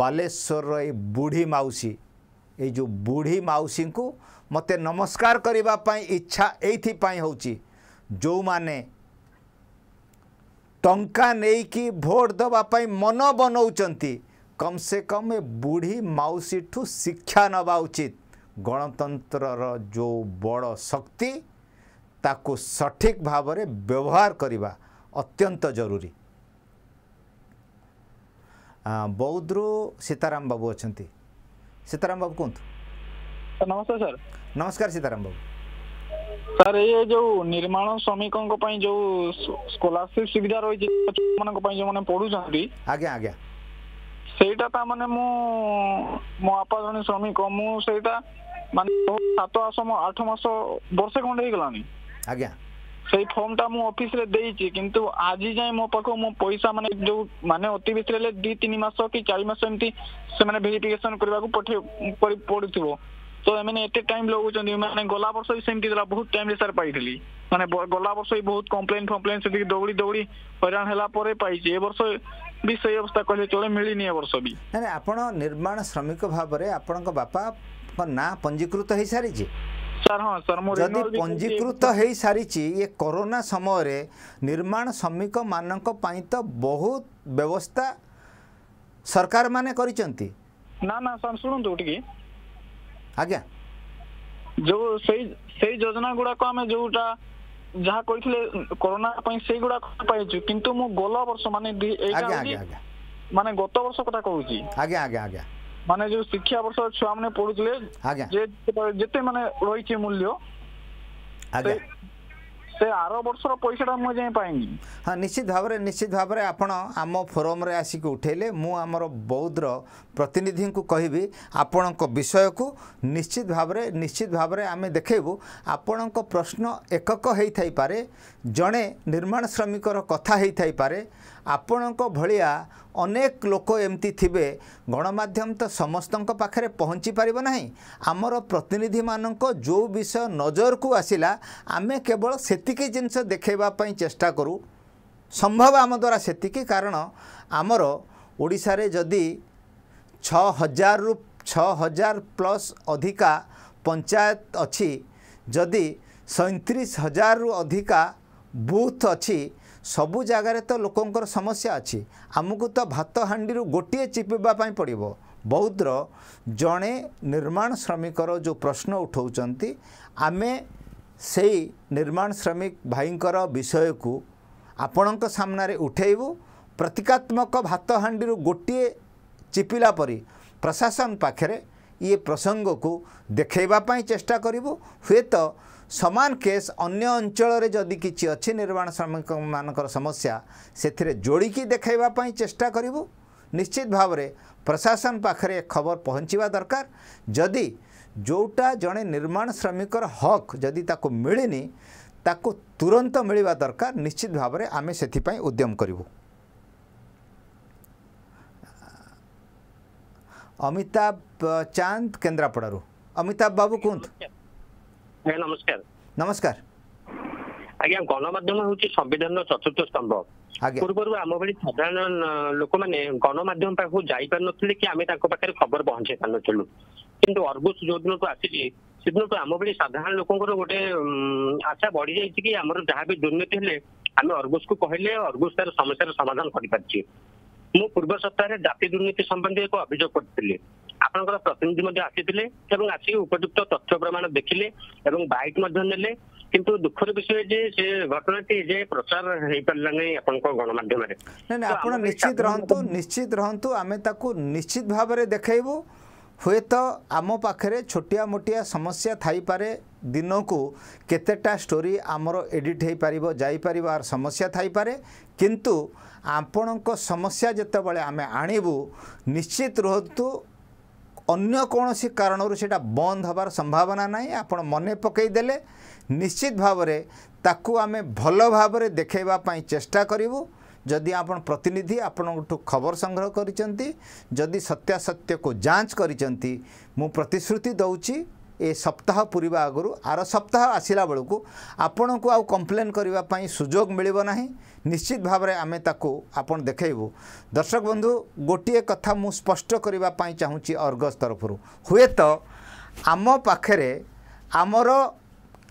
ବାଲେଶ୍ୱରର ଏ ବୁଢ଼ୀ ମାଉସୀ ଏଇ ଯେଉଁ ବୁଢ଼ୀ ମାଉସୀଙ୍କୁ ମୋତେ ନମସ୍କାର କରିବା ପାଇଁ ଇଚ୍ଛା ଏଇଥିପାଇଁ ହେଉଛି ଯେଉଁମାନେ ଟଙ୍କା ନେଇକି ଭୋଟ୍ ଦେବା ପାଇଁ ମନ ବନଉଛନ୍ତି कम से कम ए बुढ़ी मौसी ठू शिक्षा नवा उचित गणतंत्र जो बड़ शक्ति सठिक भाव व्यवहार करने अत्यंत जरूरी बौद्ध रु सीताराम बाबू अच्छा सीताराम बाबू कहतु नमस्कार सर नमस्कार सीताराम बाबू सर ये जो निर्माण श्रमिकों जो स्कॉलरशिप सुविधा रही पढ़ु आज्ञा आज्ञा ସେଇଟା ତା ମାନେ ମୁଁ ମୋ ବାପା ଜଣେ ଶ୍ରମିକ ମୁଁ ସେଇଟା ମାନେ ସାତ ଆଠ ଆଠ ମାସ ବର୍ଷେ ଖଣ୍ଡେ ହେଇଗଲାଣି ଆଜ୍ଞା ସେଇ ଫର୍ମଟା ମୁଁ ଅଫିସରେ ଦେଇଛି କିନ୍ତୁ ଆଜି ଯାଏଁ ମୋ ପାଖକୁ ମୋ ପଇସା ମାନେ ଯୋଉ ମାନେ ଅତି ଭିତରେ ହେଲେ ଦି ତିନି ମାସ କି ଚାରି ମାସ ଏମିତି ସେମାନେ ଭେରିଫିକେସନ କରିବାକୁ ପଠେଇ ପଡୁଥିବ ତ ଏମାନେ ଏତେ ଟାଇମ ଲଗଉଛନ୍ତି ମାନେ ଗଲା ବର୍ଷ ବି ସେମିତି ଥିଲା ବହୁତ ଟାଇମରେ ସାର୍ ପାଇଥିଲି ମାନେ ଗଲା ବର୍ଷ ବି ବହୁତ କମ୍ପ୍ଲେନ୍ ଫମ୍ପ୍ଲେନ୍ ସେତିକି ଦୌଡ଼ି ଦୌଡ଼ି ହଇରାଣ ହେଲା ପରେ ପାଇଛି ଏ ବର୍ଷ ବି ସେଇ ଅବସ୍ଥା କହିଲେ ଚଳେ ମିଳିନି ଏ ବର୍ଷ ବି ନାଇଁ ଆପଣ ନିର୍ମାଣ ଶ୍ରମିକ ଭାବରେ ଆପଣଙ୍କ ବାପାଙ୍କ ନାଁ ପଞ୍ଜୀକୃତ ହେଇସାରିଛି ଯଦି ପଞ୍ଜୀକୃତ ହେଇସାରିଛି ଇଏ କରୋନା ସମୟରେ ନିର୍ମାଣ ଶ୍ରମିକମାନଙ୍କ ପାଇଁ ତ ବହୁତ ବ୍ୟବସ୍ଥା ସରକାରମାନେ କରିଛନ୍ତି ନା ନା ସାର୍ ଶୁଣନ୍ତୁ ଟିକେ ଆଜ୍ଞା ଯୋଉ ସେଇ ସେଇ ଯୋଜନା ଗୁଡାକ ଆମେ ଯୋଉଟା ଯାହା କହିଥିଲେ କରୋନା ପାଇଁ ସେଇଗୁଡାକ ପାଇଛୁ କିନ୍ତୁ ମୁଁ ଗଲା ବର୍ଷ ମାନେ ମାନେ ଗତ ବର୍ଷ କଥା କହୁଛି ଆଜ୍ଞା ଆଜ୍ଞା ଆଜ୍ଞା ମାନେ ଯୋଉ ଶିକ୍ଷା ବର୍ଷ ଛୁଆମାନେ ପଢୁଥିଲେ ଯେତେ ମାନେ ରହିଛି ମୂଲ୍ୟ ସେ ଆର ବର୍ଷର ପଇସାଟା ମୁଁ ଯାଇ ପାଇନି ହଁ ନିଶ୍ଚିତ ଭାବରେ ନିଶ୍ଚିତ ଭାବରେ ଆପଣ ଆମ ଫୋରମ୍ରେ ଆସିକି ଉଠେଇଲେ ମୁଁ ଆମର ବୌଦ୍ଧର ପ୍ରତିନିଧିଙ୍କୁ କହିବି ଆପଣଙ୍କ ବିଷୟକୁ ନିଶ୍ଚିତ ଭାବରେ ନିଶ୍ଚିତ ଭାବରେ ଆମେ ଦେଖେଇବୁ ଆପଣଙ୍କ ପ୍ରଶ୍ନ ଏକକ ହେଇଥାଇପାରେ ଜଣେ ନିର୍ମାଣ ଶ୍ରମିକର କଥା ହେଇଥାଇପାରେ ଆପଣଙ୍କ ଭଳିଆ ଅନେକ ଲୋକ ଏମିତି ଥିବେ ଗଣମାଧ୍ୟମ ତ ସମସ୍ତଙ୍କ ପାଖରେ ପହଞ୍ଚି ପାରିବ ନାହିଁ ଆମର ପ୍ରତିନିଧିମାନଙ୍କ ଯେଉଁ ବିଷୟ ନଜରକୁ ଆସିଲା ଆମେ କେବଳ ସେତିକି ଜିନିଷ ଦେଖାଇବା ପାଇଁ ଚେଷ୍ଟା କରୁ ସମ୍ଭବ ଆମ ଦ୍ୱାରା ସେତିକି କାରଣ ଆମର ଓଡ଼ିଶାରେ ଯଦି ଛଅ ହଜାରରୁ ଛଅ ହଜାର ପ୍ଲସ୍ ଅଧିକା ପଞ୍ଚାୟତ ଅଛି ଯଦି ସଇଁତିରିଶ ହଜାରରୁ ଅଧିକା ବୁଥ୍ ଅଛି ସବୁ ଜାଗାରେ ତ ଲୋକଙ୍କର ସମସ୍ୟା ଅଛି ଆମକୁ ତ ଭାତ ହାଣ୍ଡିରୁ ଗୋଟିଏ ଚିପିବା ପାଇଁ ପଡ଼ିବ ବୌଦ୍ଧର ଜଣେ ନିର୍ମାଣ ଶ୍ରମିକର ଯେଉଁ ପ୍ରଶ୍ନ ଉଠାଉଛନ୍ତି ଆମେ ସେଇ ନିର୍ମାଣ ଶ୍ରମିକ ଭାଇଙ୍କର ବିଷୟକୁ ଆପଣଙ୍କ ସାମ୍ନାରେ ଉଠାଇବୁ ପ୍ରତୀକାତ୍ମକ ଭାତ ହାଣ୍ଡିରୁ ଗୋଟିଏ ଚିପିଲା ପରି ପ୍ରଶାସନ ପାଖରେ ଇଏ ପ୍ରସଙ୍ଗକୁ ଦେଖେଇବା ପାଇଁ ଚେଷ୍ଟା କରିବୁ ହୁଏତ समान केस अन्य अञ्चल जमिक म चेष्टा देखापेष्टा निश्चित भावना प्रशासन पाखेर खबर पहचा दरकार जि जोटा जन निर्माण श्रमिकर ताको तुरंत मिला दरकार निश्चित भाव भावी उद्यम उद्यमु अमिताभ चांद केन्द्रपडाु अमिताभ बाबु कुँत ଆଜ୍ଞା ନମସ୍କାର ନମସ୍କାର ଆଜ୍ଞା ଗଣମାଧ୍ୟମ ହେଉଛି ସମ୍ବିଧାନର ଚତୁର୍ଥ ସ୍ତମ୍ଭ ପୂର୍ବରୁ ଆମ ଭଳି ସାଧାରଣ ଲୋକମାନେ ଗଣମାଧ୍ୟମ ପାଖକୁ ଯାଇପାରୁନଥିଲେ କି ଆମେ ତାଙ୍କ ପାଖରେ ଖବର ପହଞ୍ଚେଇ ପାରୁନଥିଲୁ କିନ୍ତୁ ଅର୍ବୁସ ଯୋଉଦିନଠୁ ଆସିଛି ସେଦିନଠୁ ଆମ ଭଳି ସାଧାରଣ ଲୋକଙ୍କର ଗୋଟେ ଆଶା ବଢିଯାଇଛି କି ଆମର ଯାହା ବି ଦୁର୍ନୀତି ହେଲେ ଆମେ ଅର୍ବୁସକୁ କହିଲେ ଅର୍ବୁସ ତାର ସମସ୍ୟାର ସମାଧାନ କରିପାରିଛି ମୁଁ ପୂର୍ବ ସପ୍ତାହରେ ଜାତି ଦୁର୍ନୀତି ସମ୍ବନ୍ଧୀୟ ଏକ ଅଭିଯୋଗ କରିଥିଲି ଆପଣଙ୍କର ପ୍ରତିନିଧି ମଧ୍ୟ ଆସିଥିଲେ ଏବଂ ଆସିକି ଉପଯୁକ୍ତ ତଥ୍ୟ ପ୍ରମାଣ ଦେଖିଲେ ଏବଂ ବାଇକ୍ ମଧ୍ୟ ନେଲେ କିନ୍ତୁ ଦୁଃଖର ବିଷୟ ଯେ ସେ ଘଟଣାଟି ଯେ ପ୍ରଚାର ହେଇପାରିଲା ନାହିଁ ଆପଣଙ୍କ ଗଣମାଧ୍ୟମରେ ଆପଣ ନିଶ୍ଚିତ ରହନ୍ତୁ ନିଶ୍ଚିତ ରହନ୍ତୁ ଆମେ ତାକୁ ନିଶ୍ଚିତ ଭାବରେ ଦେଖାଇବୁ ହୁଏତ ଆମ ପାଖରେ ଛୋଟିଆ ମୋଟିଆ ସମସ୍ୟା ଥାଇପାରେ ଦିନକୁ କେତେଟା ଷ୍ଟୋରୀ ଆମର ଏଡ଼ିଟ୍ ହୋଇପାରିବ ଯାଇପାରିବ ଆର ସମସ୍ୟା ଥାଇପାରେ କିନ୍ତୁ ଆପଣଙ୍କ ସମସ୍ୟା ଯେତେବେଳେ ଆମେ ଆଣିବୁ ନିଶ୍ଚିତ ରୁହନ୍ତୁ ଅନ୍ୟ କୌଣସି କାରଣରୁ ସେଇଟା ବନ୍ଦ ହେବାର ସମ୍ଭାବନା ନାହିଁ ଆପଣ ମନେ ପକାଇଦେଲେ ନିଶ୍ଚିତ ଭାବରେ ତାକୁ ଆମେ ଭଲ ଭାବରେ ଦେଖାଇବା ପାଇଁ ଚେଷ୍ଟା କରିବୁ ଯଦି ଆପଣ ପ୍ରତିନିଧି ଆପଣଙ୍କଠୁ ଖବର ସଂଗ୍ରହ କରିଛନ୍ତି ଯଦି ସତ୍ୟାସତ୍ୟକୁ ଯାଞ୍ଚ କରିଛନ୍ତି ମୁଁ ପ୍ରତିଶ୍ରୁତି ଦେଉଛି ଏ ସପ୍ତାହ ପୁରିବା ଆଗରୁ ଆର ସପ୍ତାହ ଆସିଲା ବେଳକୁ ଆପଣଙ୍କୁ ଆଉ କମ୍ପ୍ଲେନ୍ କରିବା ପାଇଁ ସୁଯୋଗ ମିଳିବ ନାହିଁ ନିଶ୍ଚିତ ଭାବରେ ଆମେ ତାକୁ ଆପଣ ଦେଖାଇବୁ ଦର୍ଶକ ବନ୍ଧୁ ଗୋଟିଏ କଥା ମୁଁ ସ୍ପଷ୍ଟ କରିବା ପାଇଁ ଚାହୁଁଛି ଅର୍ଗସ୍ ତରଫରୁ ହୁଏତ ଆମ ପାଖରେ ଆମର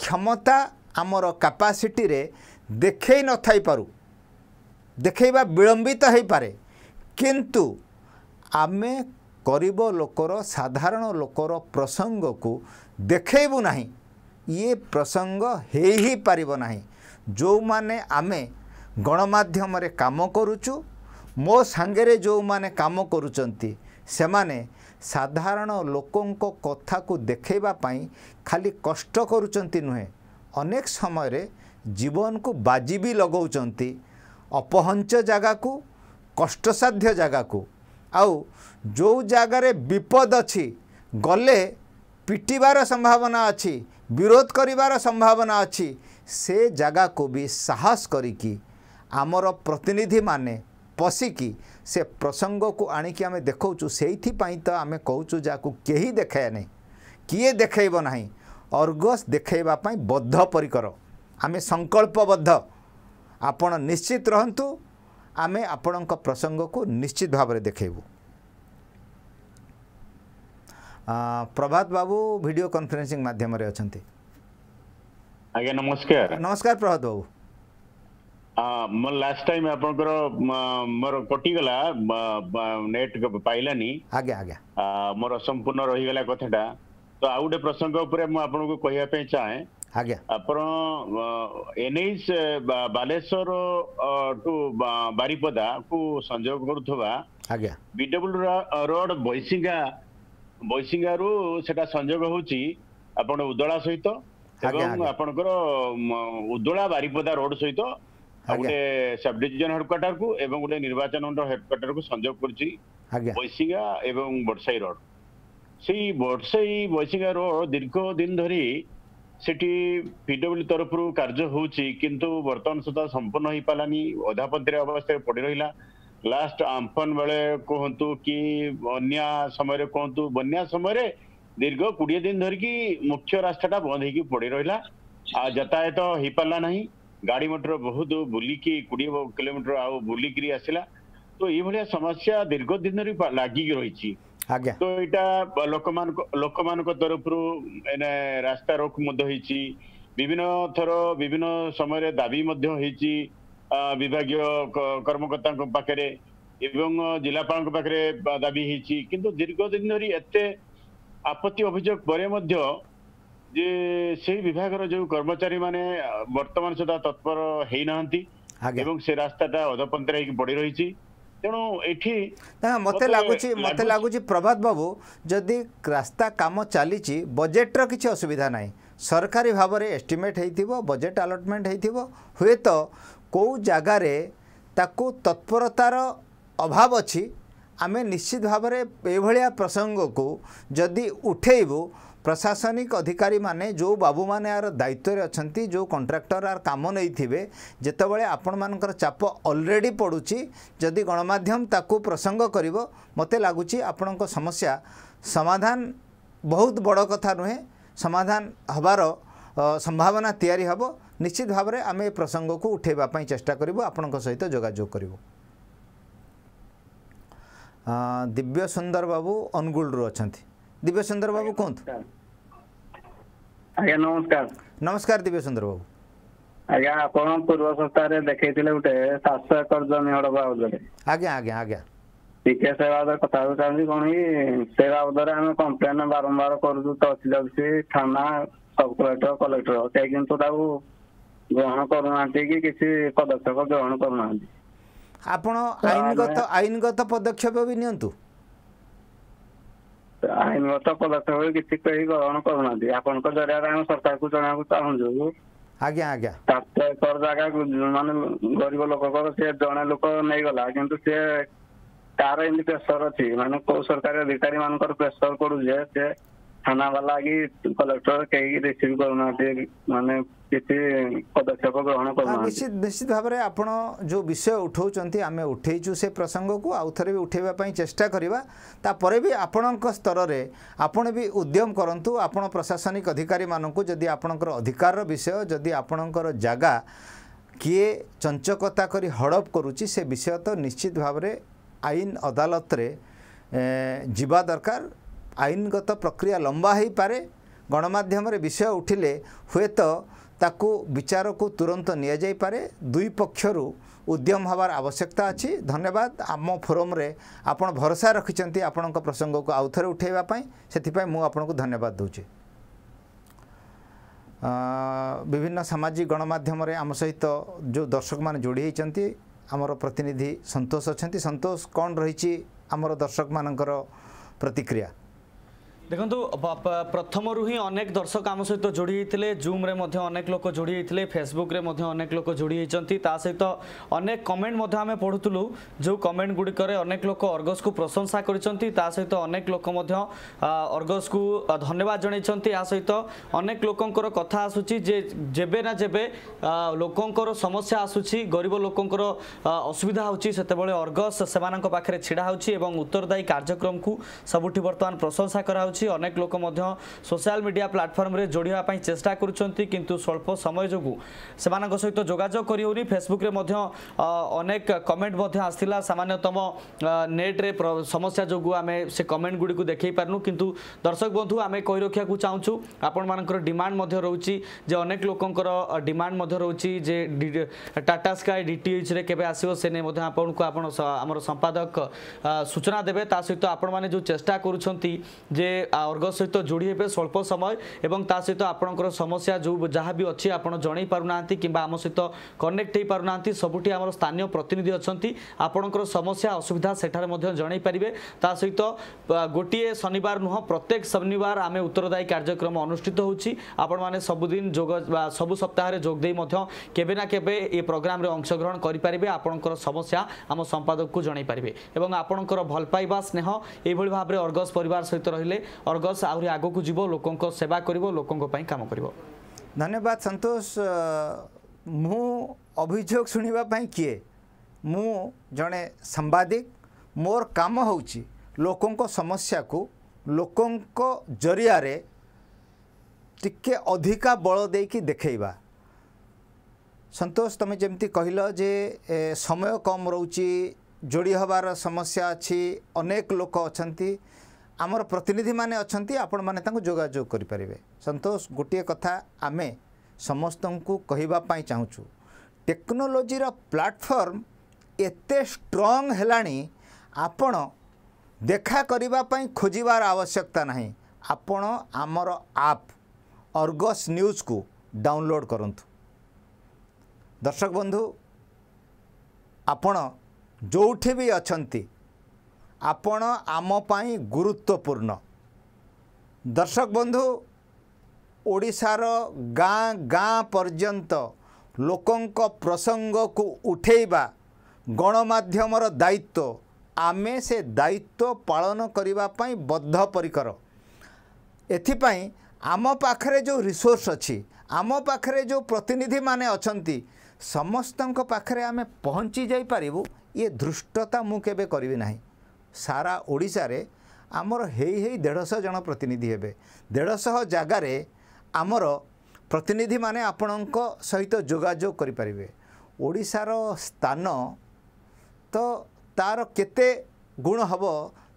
କ୍ଷମତା ଆମର କାପାସିଟିରେ ଦେଖେଇ ନଥାଇପାରୁ ଦେଖେଇବା ବିଳମ୍ବିତ ହୋଇପାରେ କିନ୍ତୁ ଆମେ ଗରିବ ଲୋକର ସାଧାରଣ ଲୋକର ପ୍ରସଙ୍ଗକୁ ଦେଖେଇବୁ ନାହିଁ ଇଏ ପ୍ରସଙ୍ଗ ହେଇ ହିଁ ପାରିବ ନାହିଁ ଯେଉଁମାନେ ଆମେ ଗଣମାଧ୍ୟମରେ କାମ କରୁଛୁ ମୋ ସାଙ୍ଗରେ ଯେଉଁମାନେ କାମ କରୁଛନ୍ତି ସେମାନେ ସାଧାରଣ ଲୋକଙ୍କ କଥାକୁ ଦେଖେଇବା ପାଇଁ ଖାଲି କଷ୍ଟ କରୁଛନ୍ତି ନୁହେଁ ଅନେକ ସମୟରେ ଜୀବନକୁ ବାଜି ବି ଲଗାଉଛନ୍ତି अपहंच जगह को कष्टसाध्य जगह को आउ जो जगार विपद अच्छी गले पिटार संभावना अच्छी विरोध कर संभावना अच्छी से जगह को भी साहस करमर प्रतिनिधि मैने पशिकी से प्रसंग को आणिक आम देखु से तो आम कौचु जहाँ कोई देखा नहीं किए देखना अर्गस देखापी बद्धपरिकर आम संकल्पबद्ध ଆପଣ ନିଶ୍ଚିତ ରହନ୍ତୁ ଆମେ ଆପଣଙ୍କ ପ୍ରସଙ୍ଗକୁ ନିଶ୍ଚିତ ଭାବରେ ଦେଖାଇବୁ ପ୍ରଭାତ ବାବୁ ଭିଡ଼ିଓ କନଫରେନ୍ସିଂ ମାଧ୍ୟମରେ ଅଛନ୍ତି ଆଜ୍ଞା ନମସ୍କାର ନମସ୍କାର ପ୍ରଭାତ ବାବୁ ମୋର ଲାଷ୍ଟ ଟାଇମ୍ ଆପଣଙ୍କର ମୋର କଟିଗଲା ନେଟ୍ ପାଇଲାନି ଆଜ୍ଞା ଆଜ୍ଞା ମୋର ଅସମ୍ପୂର୍ଣ୍ଣ ରହିଗଲା କଥାଟା ତ ଆଉ ଗୋଟେ ପ୍ରସଙ୍ଗ ଉପରେ ମୁଁ ଆପଣଙ୍କୁ କହିବା ପାଇଁ ଚାହେଁ ଆଜ୍ଞା ଆପଣ ଏନଏଚ ବାଲେଶ୍ୱର ଟୁ ବାରିପଦାକୁ ସଂଯୋଗ କରୁଥିବା ଆଜ୍ଞା ବିଡବ୍ଲୁ ରୋଡ ବୈଶିଙ୍ଗା ବୈଶିଙ୍ଗାରୁ ସେଟା ସଂଯୋଗ ହେଉଛି ଆପଣ ଉଦଳା ସହିତ ଏବଂ ଆପଣଙ୍କର ଉଦଳା ବାରିପଦା ରୋଡ ସହିତ ଗୋଟେ ସବ୍ ଡିଭିଜନ ହେଡକ୍ୱାର୍ଟରକୁ ଏବଂ ଗୋଟେ ନିର୍ବାଚନ ମଣ୍ଡଳ ହେଡକ୍ୱାର୍ଟରକୁ ସଂଯୋଗ କରୁଛି ବୈଶିଙ୍ଗା ଏବଂ ବଡ଼ସାଇ ରୋଡ ସେଇ ବଡ଼ସାଇ ବୈଶିଙ୍ଗା ରୋଡ ଦୀର୍ଘ ଦିନ ଧରି সেটি পিডব্লু তরফରୁ କାର୍ଯ୍ୟ ହେଉଛି କିନ୍ତୁ ବର୍ତ୍ତମାନ ସୁଦ୍ଧା ସମ୍ପୂର୍ଣ୍ଣ ହେଇପାରିଲାନି ଅଧାପନ୍ତିରେ ଅବସ୍ଥାରେ ପଡି ରହିଲା ଲାଷ୍ଟ ଆମ୍ଫନ ବେଳେ କୁହନ୍ତୁ କି ବନ୍ୟା ସମୟରେ କୁହନ୍ତୁ ବନ୍ୟା ସମୟରେ ଦୀର୍ଘ କୋଡ଼ିଏ ଦିନ ଧରିକି ମୁଖ୍ୟ ରାସ୍ତାଟା ବନ୍ଦ ହେଇକି ପଡି ରହିଲା ଆଉ ଯାତାୟାତ ହେଇପାରିଲା ନାହିଁ ଗାଡ଼ି ମଟର ବହୁତ ବୁଲିକି କୋଡ଼ିଏ କିଲୋମିଟର ଆଉ ବୁଲିକିରି ଆସିଲା ତ ଏଇଭଳିଆ ସମସ୍ୟା ଦୀର୍ଘ ଦିନ ଧରି ଲାଗିକି ରହିଛି ଆଜ୍ଞା ତ ଏଇଟା ଲୋକମାନଙ୍କ ଲୋକମାନଙ୍କ ତରଫରୁ ଏଇନେ ରାସ୍ତା ରୋକ ମଧ୍ୟ ହେଇଛି ବିଭିନ୍ନ ଥର ବିଭିନ୍ନ ସମୟରେ ଦାବି ମଧ୍ୟ ହେଇଛି ବିଭାଗୀୟ କର୍ମକର୍ତ୍ତାଙ୍କ ପାଖରେ ଏବଂ ଜିଲ୍ଲାପାଳଙ୍କ ପାଖରେ ଦାବି ହେଇଛି କିନ୍ତୁ ଦୀର୍ଘ ଦିନ ଧରି ଏତେ ଆପତ୍ତି ଅଭିଯୋଗ ପରେ ମଧ୍ୟ ଯେ ସେହି ବିଭାଗର ଯେଉଁ କର୍ମଚାରୀମାନେ ବର୍ତ୍ତମାନ ସୁଦ୍ଧା ତତ୍ପର ହେଇନାହାନ୍ତି ଏବଂ ସେ ରାସ୍ତାଟା ଅଧପନ୍ତରା ହେଇକି ପଡି ରହିଛି ତେଣୁ ଏଠି ମତେ ଲାଗୁଛି ମତେ ଲାଗୁଛି ପ୍ରଭାତ ବାବୁ ଯଦି ରାସ୍ତା କାମ ଚାଲିଛି ବଜେଟର କିଛି ଅସୁବିଧା ନାହିଁ ସରକାରୀ ଭାବରେ ଏଷ୍ଟିମେଟ୍ ହେଇଥିବ ବଜେଟ୍ ଆଲଟମେଣ୍ଟ ହେଇଥିବ ହୁଏତ କେଉଁ ଜାଗାରେ ତାକୁ ତତ୍ପରତାର ଅଭାବ ଅଛି ଆମେ ନିଶ୍ଚିତ ଭାବରେ ଏଭଳିଆ ପ୍ରସଙ୍ଗକୁ ଯଦି ଉଠେଇବୁ ପ୍ରଶାସନିକ ଅଧିକାରୀମାନେ ଯେଉଁ ବାବୁମାନେ ଆର ଦାୟିତ୍ୱରେ ଅଛନ୍ତି ଯେଉଁ କଣ୍ଟ୍ରାକ୍ଟର ଆର କାମ ନେଇଥିବେ ଯେତେବେଳେ ଆପଣମାନଙ୍କର ଚାପ ଅଲରେଡ଼ି ପଡ଼ୁଛି ଯଦି ଗଣମାଧ୍ୟମ ତାକୁ ପ୍ରସଙ୍ଗ କରିବ ମୋତେ ଲାଗୁଛି ଆପଣଙ୍କ ସମସ୍ୟା ସମାଧାନ ବହୁତ ବଡ଼ କଥା ନୁହେଁ ସମାଧାନ ହେବାର ସମ୍ଭାବନା ତିଆରି ହେବ ନିଶ୍ଚିତ ଭାବରେ ଆମେ ଏ ପ୍ରସଙ୍ଗକୁ ଉଠାଇବା ପାଇଁ ଚେଷ୍ଟା କରିବୁ ଆପଣଙ୍କ ସହିତ ଯୋଗାଯୋଗ କରିବୁ ଦିବ୍ୟ ସୁନ୍ଦର ବାବୁ ଅନୁଗୁଳରୁ ଅଛନ୍ତି ଦିବ୍ୟସୁନ୍ଦର ବାବୁ କୁହନ୍ତୁ ଆଜ୍ଞା ନମସ୍କାର ନମସ୍କାର ଦିବ୍ୟସୁନ୍ଦର ବାବୁ ଆଜ୍ଞା ଆପଣ ପୂର୍ବ ସପ୍ତାହରେ ଦେଖେଇଥିଲେ ଗୋଟେ ସାତଶହ ଏକର ଜମି ହଡପ ବାବଦରେ ଆଜ୍ଞା ଆଜ୍ଞା ଆଜ୍ଞା ଟିକେ ସେ ବାବଦରେ କଥା ହେବାକୁ ଚାହୁଁଛି କଣ କି ସେ ବାବଦରେ ଆମେ କମ୍ପ୍ଲେନ ବାରମ୍ବାର କରୁଛୁ ତହସିଲ ଅଫିସ ଥାନା ସବ କଲେକ୍ଟର କଲେକ୍ଟର ସେ କିନ୍ତୁ ତାକୁ ଗ୍ରହଣ କରୁନାହାନ୍ତି କି କିଛି ପଦକ୍ଷେପ ଗ୍ରହଣ କରୁନାହାନ୍ତି ଆପଣ ଆଇନଗତ ଆଇନଗତ ପଦକ୍ଷେପ ବି ନିଅନ୍ତୁ ଆଇନଗତ ପଦକ୍ଷେପ କିଛି କେହି ଗ୍ରହଣ କରୁନାହାନ୍ତି ଆପଣଙ୍କ ଜରିଆରେ ଆମେ ସରକାରକୁ ଜଣାଇବାକୁ ଚାହୁଁଛୁ ଆଜ୍ଞା ଆଜ୍ଞା ସାତ ଏକର ଜାଗା ମାନେ ଗରିବ ଲୋକଙ୍କର ସେ ଜଣେ ଲୋକ ନେଇଗଲା କିନ୍ତୁ ସେ ତାର ଏମିତି ପ୍ରେସର ଅଛି ମାନେ କୋଉ ସରକାରୀ ଅଧିକାରୀ ମାନଙ୍କର ପ୍ରେସର କରୁଛେ ସେ ଥାନା ବାଲା କି କଲେକ୍ଟର କେହି ରିସିଭ୍ କରୁନାହାନ୍ତି ମାନେ ନିଶ୍ଚିତ ଭାବରେ ଆପଣ ଯେଉଁ ବିଷୟ ଉଠାଉଛନ୍ତି ଆମେ ଉଠେଇଛୁ ସେ ପ୍ରସଙ୍ଗକୁ ଆଉ ଥରେ ବି ଉଠାଇବା ପାଇଁ ଚେଷ୍ଟା କରିବା ତାପରେ ବି ଆପଣଙ୍କ ସ୍ତରରେ ଆପଣ ବି ଉଦ୍ୟମ କରନ୍ତୁ ଆପଣ ପ୍ରଶାସନିକ ଅଧିକାରୀମାନଙ୍କୁ ଯଦି ଆପଣଙ୍କର ଅଧିକାରର ବିଷୟ ଯଦି ଆପଣଙ୍କର ଜାଗା କିଏ ଚଞ୍ଚକତା କରି ହଡ଼ପ କରୁଛି ସେ ବିଷୟ ତ ନିଶ୍ଚିତ ଭାବରେ ଆଇନ ଅଦାଲତରେ ଯିବା ଦରକାର ଆଇନଗତ ପ୍ରକ୍ରିୟା ଲମ୍ବା ହୋଇପାରେ ଗଣମାଧ୍ୟମରେ ବିଷୟ ଉଠିଲେ ହୁଏତ ତାକୁ ବିଚାରକୁ ତୁରନ୍ତ ନିଆଯାଇପାରେ ଦୁଇ ପକ୍ଷରୁ ଉଦ୍ୟମ ହେବାର ଆବଶ୍ୟକତା ଅଛି ଧନ୍ୟବାଦ ଆମ ଫୋରମ୍ରେ ଆପଣ ଭରସା ରଖିଛନ୍ତି ଆପଣଙ୍କ ପ୍ରସଙ୍ଗକୁ ଆଉଥରେ ଉଠାଇବା ପାଇଁ ସେଥିପାଇଁ ମୁଁ ଆପଣଙ୍କୁ ଧନ୍ୟବାଦ ଦେଉଛି ବିଭିନ୍ନ ସାମାଜିକ ଗଣମାଧ୍ୟମରେ ଆମ ସହିତ ଯେଉଁ ଦର୍ଶକମାନେ ଯୋଡ଼ି ହୋଇଛନ୍ତି ଆମର ପ୍ରତିନିଧି ସନ୍ତୋଷ ଅଛନ୍ତି ସନ୍ତୋଷ କ'ଣ ରହିଛି ଆମର ଦର୍ଶକମାନଙ୍କର ପ୍ରତିକ୍ରିୟା দেখুন প্রথমর হি অনেক দর্শক আম সহ যোড়ি হয়েছিল জুম্রে অনেক লোক যোড়ি হয়েছিল ফেসবুক্রে অনেক লোক যোড়ি হয়েছেন তা সহ অনেক কমেন্ট আমি পড়ুলু যে কমেন্ট গুড়িকরে অনেক লোক অর্গসু প্রশংসা করেছেন তা সহ অনেক লোক অর্গসু ধন্যবাদ জনাইছেন এ সহ অনেক লোকর কথা আসুচি যে যেবে না যেবে লোকর সমস্যা আসুচি গরিব লোকর অসুবিধা হচ্ছে সেতবে অর্গস সে পাখে ছিড়া হচ্ছে এবং উত্তরদায়ী কার্যক্রমকু সবুঠি বর্তমান প্রশংসা করা হচ্ছে ଅଛି ଅନେକ ଲୋକ ମଧ୍ୟ ସୋସିଆଲ୍ ମିଡ଼ିଆ ପ୍ଲାଟଫର୍ମରେ ଯୋଡ଼ିବା ପାଇଁ ଚେଷ୍ଟା କରୁଛନ୍ତି କିନ୍ତୁ ସ୍ୱଳ୍ପ ସମୟ ଯୋଗୁଁ ସେମାନଙ୍କ ସହିତ ଯୋଗାଯୋଗ କରିହେଉନି ଫେସବୁକ୍ରେ ମଧ୍ୟ ଅନେକ କମେଣ୍ଟ ମଧ୍ୟ ଆସିଥିଲା ସାମାନ୍ୟତମ ନେଟ୍ରେ ସମସ୍ୟା ଯୋଗୁଁ ଆମେ ସେ କମେଣ୍ଟ ଗୁଡ଼ିକୁ ଦେଖାଇ ପାରୁନୁ କିନ୍ତୁ ଦର୍ଶକ ବନ୍ଧୁ ଆମେ କହି ରଖିବାକୁ ଚାହୁଁଛୁ ଆପଣମାନଙ୍କର ଡିମାଣ୍ଡ ମଧ୍ୟ ରହୁଛି ଯେ ଅନେକ ଲୋକଙ୍କର ଡିମାଣ୍ଡ ମଧ୍ୟ ରହୁଛି ଯେ ଟାଟା ସ୍କାଏ ଡିଟିଏଚ୍ରେ କେବେ ଆସିବ ସେ ନେଇ ମଧ୍ୟ ଆପଣଙ୍କୁ ଆପଣ ଆମର ସମ୍ପାଦକ ସୂଚନା ଦେବେ ତା ସହିତ ଆପଣମାନେ ଯେଉଁ ଚେଷ୍ଟା କରୁଛନ୍ତି ଯେ ଅର୍ଗ ସହିତ ଯୋଡ଼ି ହେବେ ସ୍ୱଳ୍ପ ସମୟ ଏବଂ ତା ସହିତ ଆପଣଙ୍କର ସମସ୍ୟା ଯେଉଁ ଯାହା ବି ଅଛି ଆପଣ ଜଣାଇ ପାରୁନାହାନ୍ତି କିମ୍ବା ଆମ ସହିତ କନେକ୍ଟ ହୋଇପାରୁନାହାନ୍ତି ସବୁଠି ଆମର ସ୍ଥାନୀୟ ପ୍ରତିନିଧି ଅଛନ୍ତି ଆପଣଙ୍କର ସମସ୍ୟା ଅସୁବିଧା ସେଠାରେ ମଧ୍ୟ ଜଣାଇ ପାରିବେ ତା ସହିତ ଗୋଟିଏ ଶନିବାର ନୁହଁ ପ୍ରତ୍ୟେକ ଶନିବାର ଆମେ ଉତ୍ତରଦାୟୀ କାର୍ଯ୍ୟକ୍ରମ ଅନୁଷ୍ଠିତ ହେଉଛି ଆପଣମାନେ ସବୁଦିନ ଯୋଗ ସବୁ ସପ୍ତାହରେ ଯୋଗ ଦେଇ ମଧ୍ୟ କେବେ ନା କେବେ ଏ ପ୍ରୋଗ୍ରାମରେ ଅଂଶଗ୍ରହଣ କରିପାରିବେ ଆପଣଙ୍କର ସମସ୍ୟା ଆମ ସମ୍ପାଦକଙ୍କୁ ଜଣାଇ ପାରିବେ ଏବଂ ଆପଣଙ୍କର ଭଲ ପାଇବା ସ୍ନେହ ଏଇଭଳି ଭାବରେ ଅର୍ଗସ ପରିବାର ସହିତ ରହିଲେ ଅର୍ଗସ ଆହୁରି ଆଗକୁ ଯିବ ଲୋକଙ୍କ ସେବା କରିବ ଲୋକଙ୍କ ପାଇଁ କାମ କରିବ ଧନ୍ୟବାଦ ସନ୍ତୋଷ ମୁଁ ଅଭିଯୋଗ ଶୁଣିବା ପାଇଁ କିଏ ମୁଁ ଜଣେ ସାମ୍ବାଦିକ ମୋର କାମ ହେଉଛି ଲୋକଙ୍କ ସମସ୍ୟାକୁ ଲୋକଙ୍କ ଜରିଆରେ ଟିକିଏ ଅଧିକା ବଳ ଦେଇକି ଦେଖେଇବା ସନ୍ତୋଷ ତୁମେ ଯେମିତି କହିଲ ଯେ ସମୟ କମ୍ ରହୁଛି ଯୋଡ଼ି ହେବାର ସମସ୍ୟା ଅଛି ଅନେକ ଲୋକ ଅଛନ୍ତି ଆମର ପ୍ରତିନିଧିମାନେ ଅଛନ୍ତି ଆପଣମାନେ ତାଙ୍କୁ ଯୋଗାଯୋଗ କରିପାରିବେ ସନ୍ତୋଷ ଗୋଟିଏ କଥା ଆମେ ସମସ୍ତଙ୍କୁ କହିବା ପାଇଁ ଚାହୁଁଛୁ ଟେକ୍ନୋଲୋଜିର ପ୍ଲାଟଫର୍ମ ଏତେ ଷ୍ଟ୍ରଙ୍ଗ ହେଲାଣି ଆପଣ ଦେଖା କରିବା ପାଇଁ ଖୋଜିବାର ଆବଶ୍ୟକତା ନାହିଁ ଆପଣ ଆମର ଆପ୍ ଅର୍ଗସ୍ ନ୍ୟୁଜ୍କୁ ଡାଉନଲୋଡ଼୍ କରନ୍ତୁ ଦର୍ଶକ ବନ୍ଧୁ ଆପଣ ଯେଉଁଠି ବି ଅଛନ୍ତି ଆପଣ ଆମ ପାଇଁ ଗୁରୁତ୍ୱପୂର୍ଣ୍ଣ ଦର୍ଶକ ବନ୍ଧୁ ଓଡ଼ିଶାର ଗାଁ ଗାଁ ପର୍ଯ୍ୟନ୍ତ ଲୋକଙ୍କ ପ୍ରସଙ୍ଗକୁ ଉଠେଇବା ଗଣମାଧ୍ୟମର ଦାୟିତ୍ୱ ଆମେ ସେ ଦାୟିତ୍ୱ ପାଳନ କରିବା ପାଇଁ ବଦ୍ଧପରିକର ଏଥିପାଇଁ ଆମ ପାଖରେ ଯେଉଁ ରିସୋର୍ସ ଅଛି ଆମ ପାଖରେ ଯେଉଁ ପ୍ରତିନିଧିମାନେ ଅଛନ୍ତି ସମସ୍ତଙ୍କ ପାଖରେ ଆମେ ପହଞ୍ଚି ଯାଇପାରିବୁ ଇଏ ଧୃଷ୍ଟତା ମୁଁ କେବେ କରିବି ନାହିଁ ସାରା ଓଡ଼ିଶାରେ ଆମର ହେଇ ହେଇ ଦେଢ଼ଶହ ଜଣ ପ୍ରତିନିଧି ହେବେ ଦେଢ଼ଶହ ଜାଗାରେ ଆମର ପ୍ରତିନିଧିମାନେ ଆପଣଙ୍କ ସହିତ ଯୋଗାଯୋଗ କରିପାରିବେ ଓଡ଼ିଶାର ସ୍ଥାନ ତ ତା'ର କେତେ ଗୁଣ ହେବ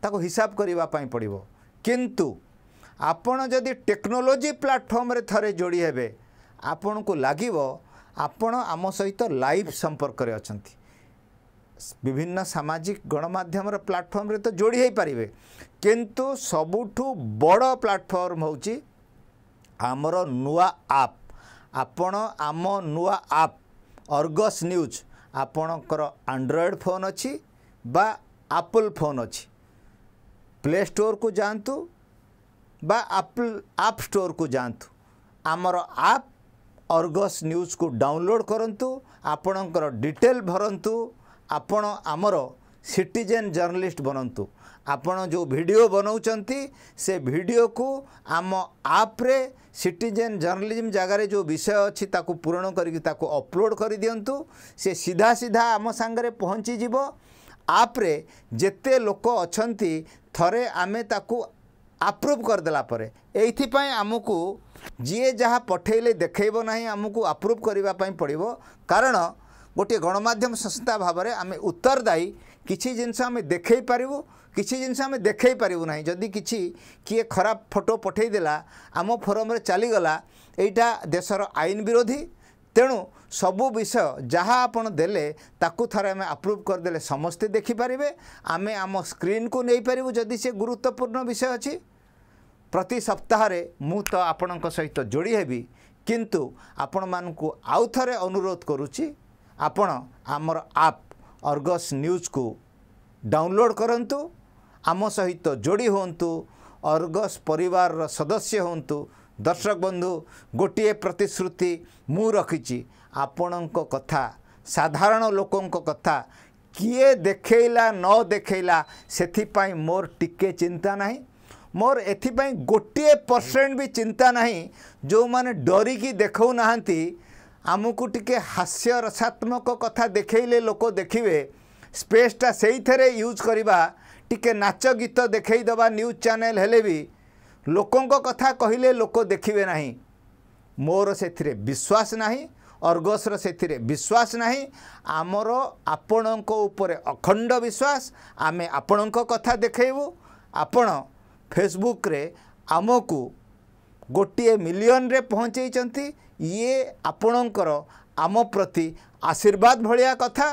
ତାକୁ ହିସାବ କରିବା ପାଇଁ ପଡ଼ିବ କିନ୍ତୁ ଆପଣ ଯଦି ଟେକ୍ନୋଲୋଜି ପ୍ଲାଟଫର୍ମରେ ଥରେ ଯୋଡ଼ି ହେବେ ଆପଣଙ୍କୁ ଲାଗିବ ଆପଣ ଆମ ସହିତ ଲାଇଭ୍ ସମ୍ପର୍କରେ ଅଛନ୍ତି ବିଭିନ୍ନ ସାମାଜିକ ଗଣମାଧ୍ୟମର ପ୍ଲାଟଫର୍ମରେ ତ ଯୋଡ଼ି ହୋଇପାରିବେ କିନ୍ତୁ ସବୁଠୁ ବଡ଼ ପ୍ଲାଟଫର୍ମ ହେଉଛି ଆମର ନୂଆ ଆପ୍ ଆପଣ ଆମ ନୂଆ ଆପ୍ ଅର୍ଗସ୍ ନ୍ୟୁଜ୍ ଆପଣଙ୍କର ଆଣ୍ଡ୍ରଏଡ଼୍ ଫୋନ୍ ଅଛି ବା ଆପଲ୍ ଫୋନ୍ ଅଛି ପ୍ଲେ ଷ୍ଟୋର୍କୁ ଯାଆନ୍ତୁ ବା ଆପଲ୍ ଆପ୍ ଷ୍ଟୋର୍କୁ ଯାଆନ୍ତୁ ଆମର ଆପ୍ ଅର୍ଗସ୍ ନ୍ୟୁଜ୍କୁ ଡାଉନଲୋଡ଼୍ କରନ୍ତୁ ଆପଣଙ୍କର ଡିଟେଲ୍ ଭରନ୍ତୁ ଆପଣ ଆମର ସିଟିଜେନ୍ ଜର୍ଣ୍ଣାଲିଷ୍ଟ ବନନ୍ତୁ ଆପଣ ଯେଉଁ ଭିଡ଼ିଓ ବନାଉଛନ୍ତି ସେ ଭିଡ଼ିଓକୁ ଆମ ଆପ୍ରେ ସିଟିଜେନ୍ ଜର୍ଣ୍ଣାଲିଜିମ୍ ଜାଗାରେ ଯେଉଁ ବିଷୟ ଅଛି ତାକୁ ପୂରଣ କରିକି ତାକୁ ଅପଲୋଡ଼ କରିଦିଅନ୍ତୁ ସେ ସିଧା ସିଧା ଆମ ସାଙ୍ଗରେ ପହଞ୍ଚିଯିବ ଆପ୍ରେ ଯେତେ ଲୋକ ଅଛନ୍ତି ଥରେ ଆମେ ତାକୁ ଆପ୍ରୁଭ୍ କରିଦେଲା ପରେ ଏଇଥିପାଇଁ ଆମକୁ ଯିଏ ଯାହା ପଠେଇଲେ ଦେଖେଇବ ନାହିଁ ଆମକୁ ଆପ୍ରୁଭ୍ କରିବା ପାଇଁ ପଡ଼ିବ କାରଣ ଗୋଟିଏ ଗଣମାଧ୍ୟମ ସଂସ୍ଥା ଭାବରେ ଆମେ ଉତ୍ତରଦାୟୀ କିଛି ଜିନିଷ ଆମେ ଦେଖେଇ ପାରିବୁ କିଛି ଜିନିଷ ଆମେ ଦେଖେଇ ପାରିବୁ ନାହିଁ ଯଦି କିଛି କିଏ ଖରାପ ଫଟୋ ପଠେଇଦେଲା ଆମ ଫୋରମ୍ରେ ଚାଲିଗଲା ଏଇଟା ଦେଶର ଆଇନ ବିରୋଧୀ ତେଣୁ ସବୁ ବିଷୟ ଯାହା ଆପଣ ଦେଲେ ତାକୁ ଥରେ ଆମେ ଆପ୍ରୁଭ୍ କରିଦେଲେ ସମସ୍ତେ ଦେଖିପାରିବେ ଆମେ ଆମ ସ୍କ୍ରିନ୍କୁ ନେଇପାରିବୁ ଯଦି ସେ ଗୁରୁତ୍ୱପୂର୍ଣ୍ଣ ବିଷୟ ଅଛି ପ୍ରତି ସପ୍ତାହରେ ମୁଁ ତ ଆପଣଙ୍କ ସହିତ ଯୋଡ଼ି ହେବି କିନ୍ତୁ ଆପଣମାନଙ୍କୁ ଆଉ ଥରେ ଅନୁରୋଧ କରୁଛି ଆପଣ ଆମର ଆପ୍ ଅର୍ଗସ୍ ନ୍ୟୁଜ୍କୁ ଡାଉନଲୋଡ଼୍ କରନ୍ତୁ ଆମ ସହିତ ଯୋଡ଼ି ହୁଅନ୍ତୁ ଅର୍ଗସ୍ ପରିବାରର ସଦସ୍ୟ ହୁଅନ୍ତୁ ଦର୍ଶକ ବନ୍ଧୁ ଗୋଟିଏ ପ୍ରତିଶ୍ରୁତି ମୁଁ ରଖିଛି ଆପଣଙ୍କ କଥା ସାଧାରଣ ଲୋକଙ୍କ କଥା କିଏ ଦେଖେଇଲା ନ ଦେଖେଇଲା ସେଥିପାଇଁ ମୋର ଟିକେ ଚିନ୍ତା ନାହିଁ ମୋର ଏଥିପାଇଁ ଗୋଟିଏ ପରସେଣ୍ଟ ବି ଚିନ୍ତା ନାହିଁ ଯେଉଁମାନେ ଡରିକି ଦେଖାଉନାହାନ୍ତି आम को टे हास्य रसात्मक कथा देखले लोक देखिए स्पेसटा से यूज करवा टे नाच गीत देखेद न्यूज चेल हेले भी लोकों कथा कहले लोक देखिए ना मोर से विश्वास ना अर्गस विश्वास ना आमर आपण अखंड विश्वास आम आपण कथा देखू आपण फेसबुक आम को गोटे मिलियन रे पहुँचे ଇଏ ଆପଣଙ୍କର ଆମ ପ୍ରତି ଆଶୀର୍ବାଦ ଭଳିଆ କଥା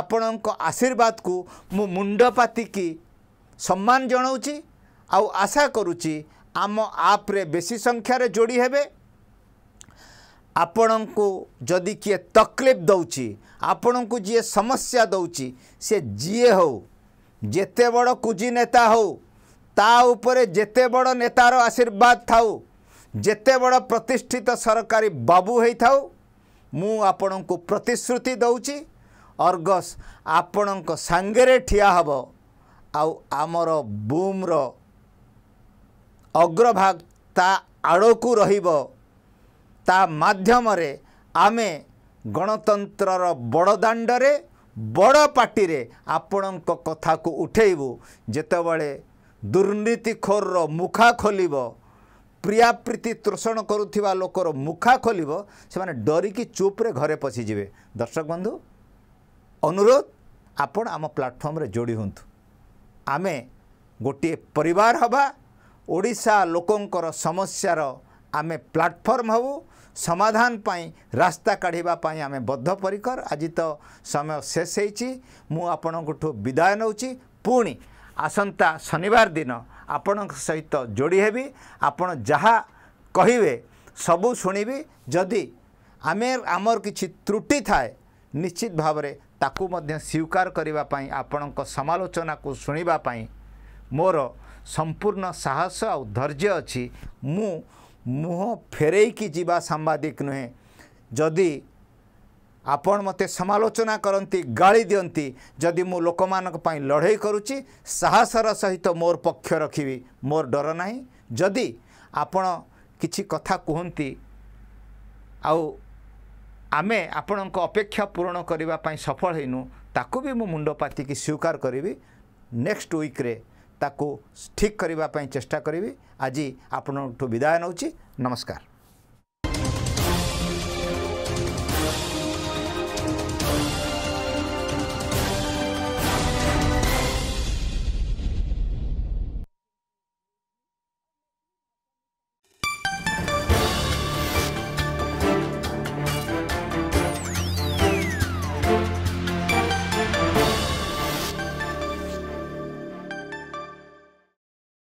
ଆପଣଙ୍କ ଆଶୀର୍ବାଦକୁ ମୁଁ ମୁଣ୍ଡ ପାତିକି ସମ୍ମାନ ଜଣାଉଛି ଆଉ ଆଶା କରୁଛି ଆମ ଆପ୍ରେ ବେଶୀ ସଂଖ୍ୟାରେ ଯୋଡ଼ି ହେବେ ଆପଣଙ୍କୁ ଯଦି କିଏ ତକଲିଫ ଦେଉଛି ଆପଣଙ୍କୁ ଯିଏ ସମସ୍ୟା ଦେଉଛି ସେ ଯିଏ ହେଉ ଯେତେ ବଡ଼ କୁଜି ନେତା ହେଉ ତା ଉପରେ ଯେତେ ବଡ଼ ନେତାର ଆଶୀର୍ବାଦ ଥାଉ ଯେତେ ବଡ଼ ପ୍ରତିଷ୍ଠିତ ସରକାରୀ ବାବୁ ହେଇଥାଉ ମୁଁ ଆପଣଙ୍କୁ ପ୍ରତିଶ୍ରୁତି ଦେଉଛି ଅର୍ଗସ୍ ଆପଣଙ୍କ ସାଙ୍ଗରେ ଠିଆ ହେବ ଆଉ ଆମର ବୁମ୍ର ଅଗ୍ରଭାଗ ତା ଆଡ଼କୁ ରହିବ ତା ମାଧ୍ୟମରେ ଆମେ ଗଣତନ୍ତ୍ରର ବଡ଼ ଦାଣ୍ଡରେ ବଡ଼ ପାଟିରେ ଆପଣଙ୍କ କଥାକୁ ଉଠେଇବୁ ଯେତେବେଳେ ଦୁର୍ନୀତିଖୋରର ମୁଖା ଖୋଲିବ ପ୍ରିୟାପ୍ରୀତି ତୋଷଣ କରୁଥିବା ଲୋକର ମୁଖା ଖୋଲିବ ସେମାନେ ଡରିକି ଚୁପ୍ରେ ଘରେ ପଶିଯିବେ ଦର୍ଶକ ବନ୍ଧୁ ଅନୁରୋଧ ଆପଣ ଆମ ପ୍ଲାଟଫର୍ମରେ ଯୋଡ଼ି ହୁଅନ୍ତୁ ଆମେ ଗୋଟିଏ ପରିବାର ହେବା ଓଡ଼ିଶା ଲୋକଙ୍କର ସମସ୍ୟାର ଆମେ ପ୍ଲାଟଫର୍ମ ହେବୁ ସମାଧାନ ପାଇଁ ରାସ୍ତା କାଢ଼ିବା ପାଇଁ ଆମେ ବଦ୍ଧପରିକର ଆଜି ତ ସମୟ ଶେଷ ହେଇଛି ମୁଁ ଆପଣଙ୍କଠୁ ବିଦାୟ ନେଉଛି ପୁଣି ଆସନ୍ତା ଶନିବାର ଦିନ ଆପଣଙ୍କ ସହିତ ଯୋଡ଼ି ହେବି ଆପଣ ଯାହା କହିବେ ସବୁ ଶୁଣିବି ଯଦି ଆମେ ଆମର କିଛି ତ୍ରୁଟି ଥାଏ ନିଶ୍ଚିତ ଭାବରେ ତାକୁ ମଧ୍ୟ ସ୍ୱୀକାର କରିବା ପାଇଁ ଆପଣଙ୍କ ସମାଲୋଚନାକୁ ଶୁଣିବା ପାଇଁ ମୋର ସମ୍ପୂର୍ଣ୍ଣ ସାହସ ଆଉ ଧୈର୍ଯ୍ୟ ଅଛି ମୁଁ ମୁହଁ ଫେରେଇକି ଯିବା ସାମ୍ବାଦିକ ନୁହେଁ ଯଦି ଆପଣ ମୋତେ ସମାଲୋଚନା କରନ୍ତି ଗାଳି ଦିଅନ୍ତି ଯଦି ମୁଁ ଲୋକମାନଙ୍କ ପାଇଁ ଲଢ଼େଇ କରୁଛି ସାହସର ସହିତ ମୋର ପକ୍ଷ ରଖିବି ମୋର ଡର ନାହିଁ ଯଦି ଆପଣ କିଛି କଥା କୁହନ୍ତି ଆଉ ଆମେ ଆପଣଙ୍କ ଅପେକ୍ଷା ପୂରଣ କରିବା ପାଇଁ ସଫଳ ହେଇନୁ ତାକୁ ବି ମୁଁ ମୁଣ୍ଡ ପାତିକି ସ୍ୱୀକାର କରିବି ନେକ୍ସଟ ୱିକ୍ରେ ତାକୁ ଠିକ୍ କରିବା ପାଇଁ ଚେଷ୍ଟା କରିବି ଆଜି ଆପଣଙ୍କଠୁ ବିଦାୟ ନେଉଛି ନମସ୍କାର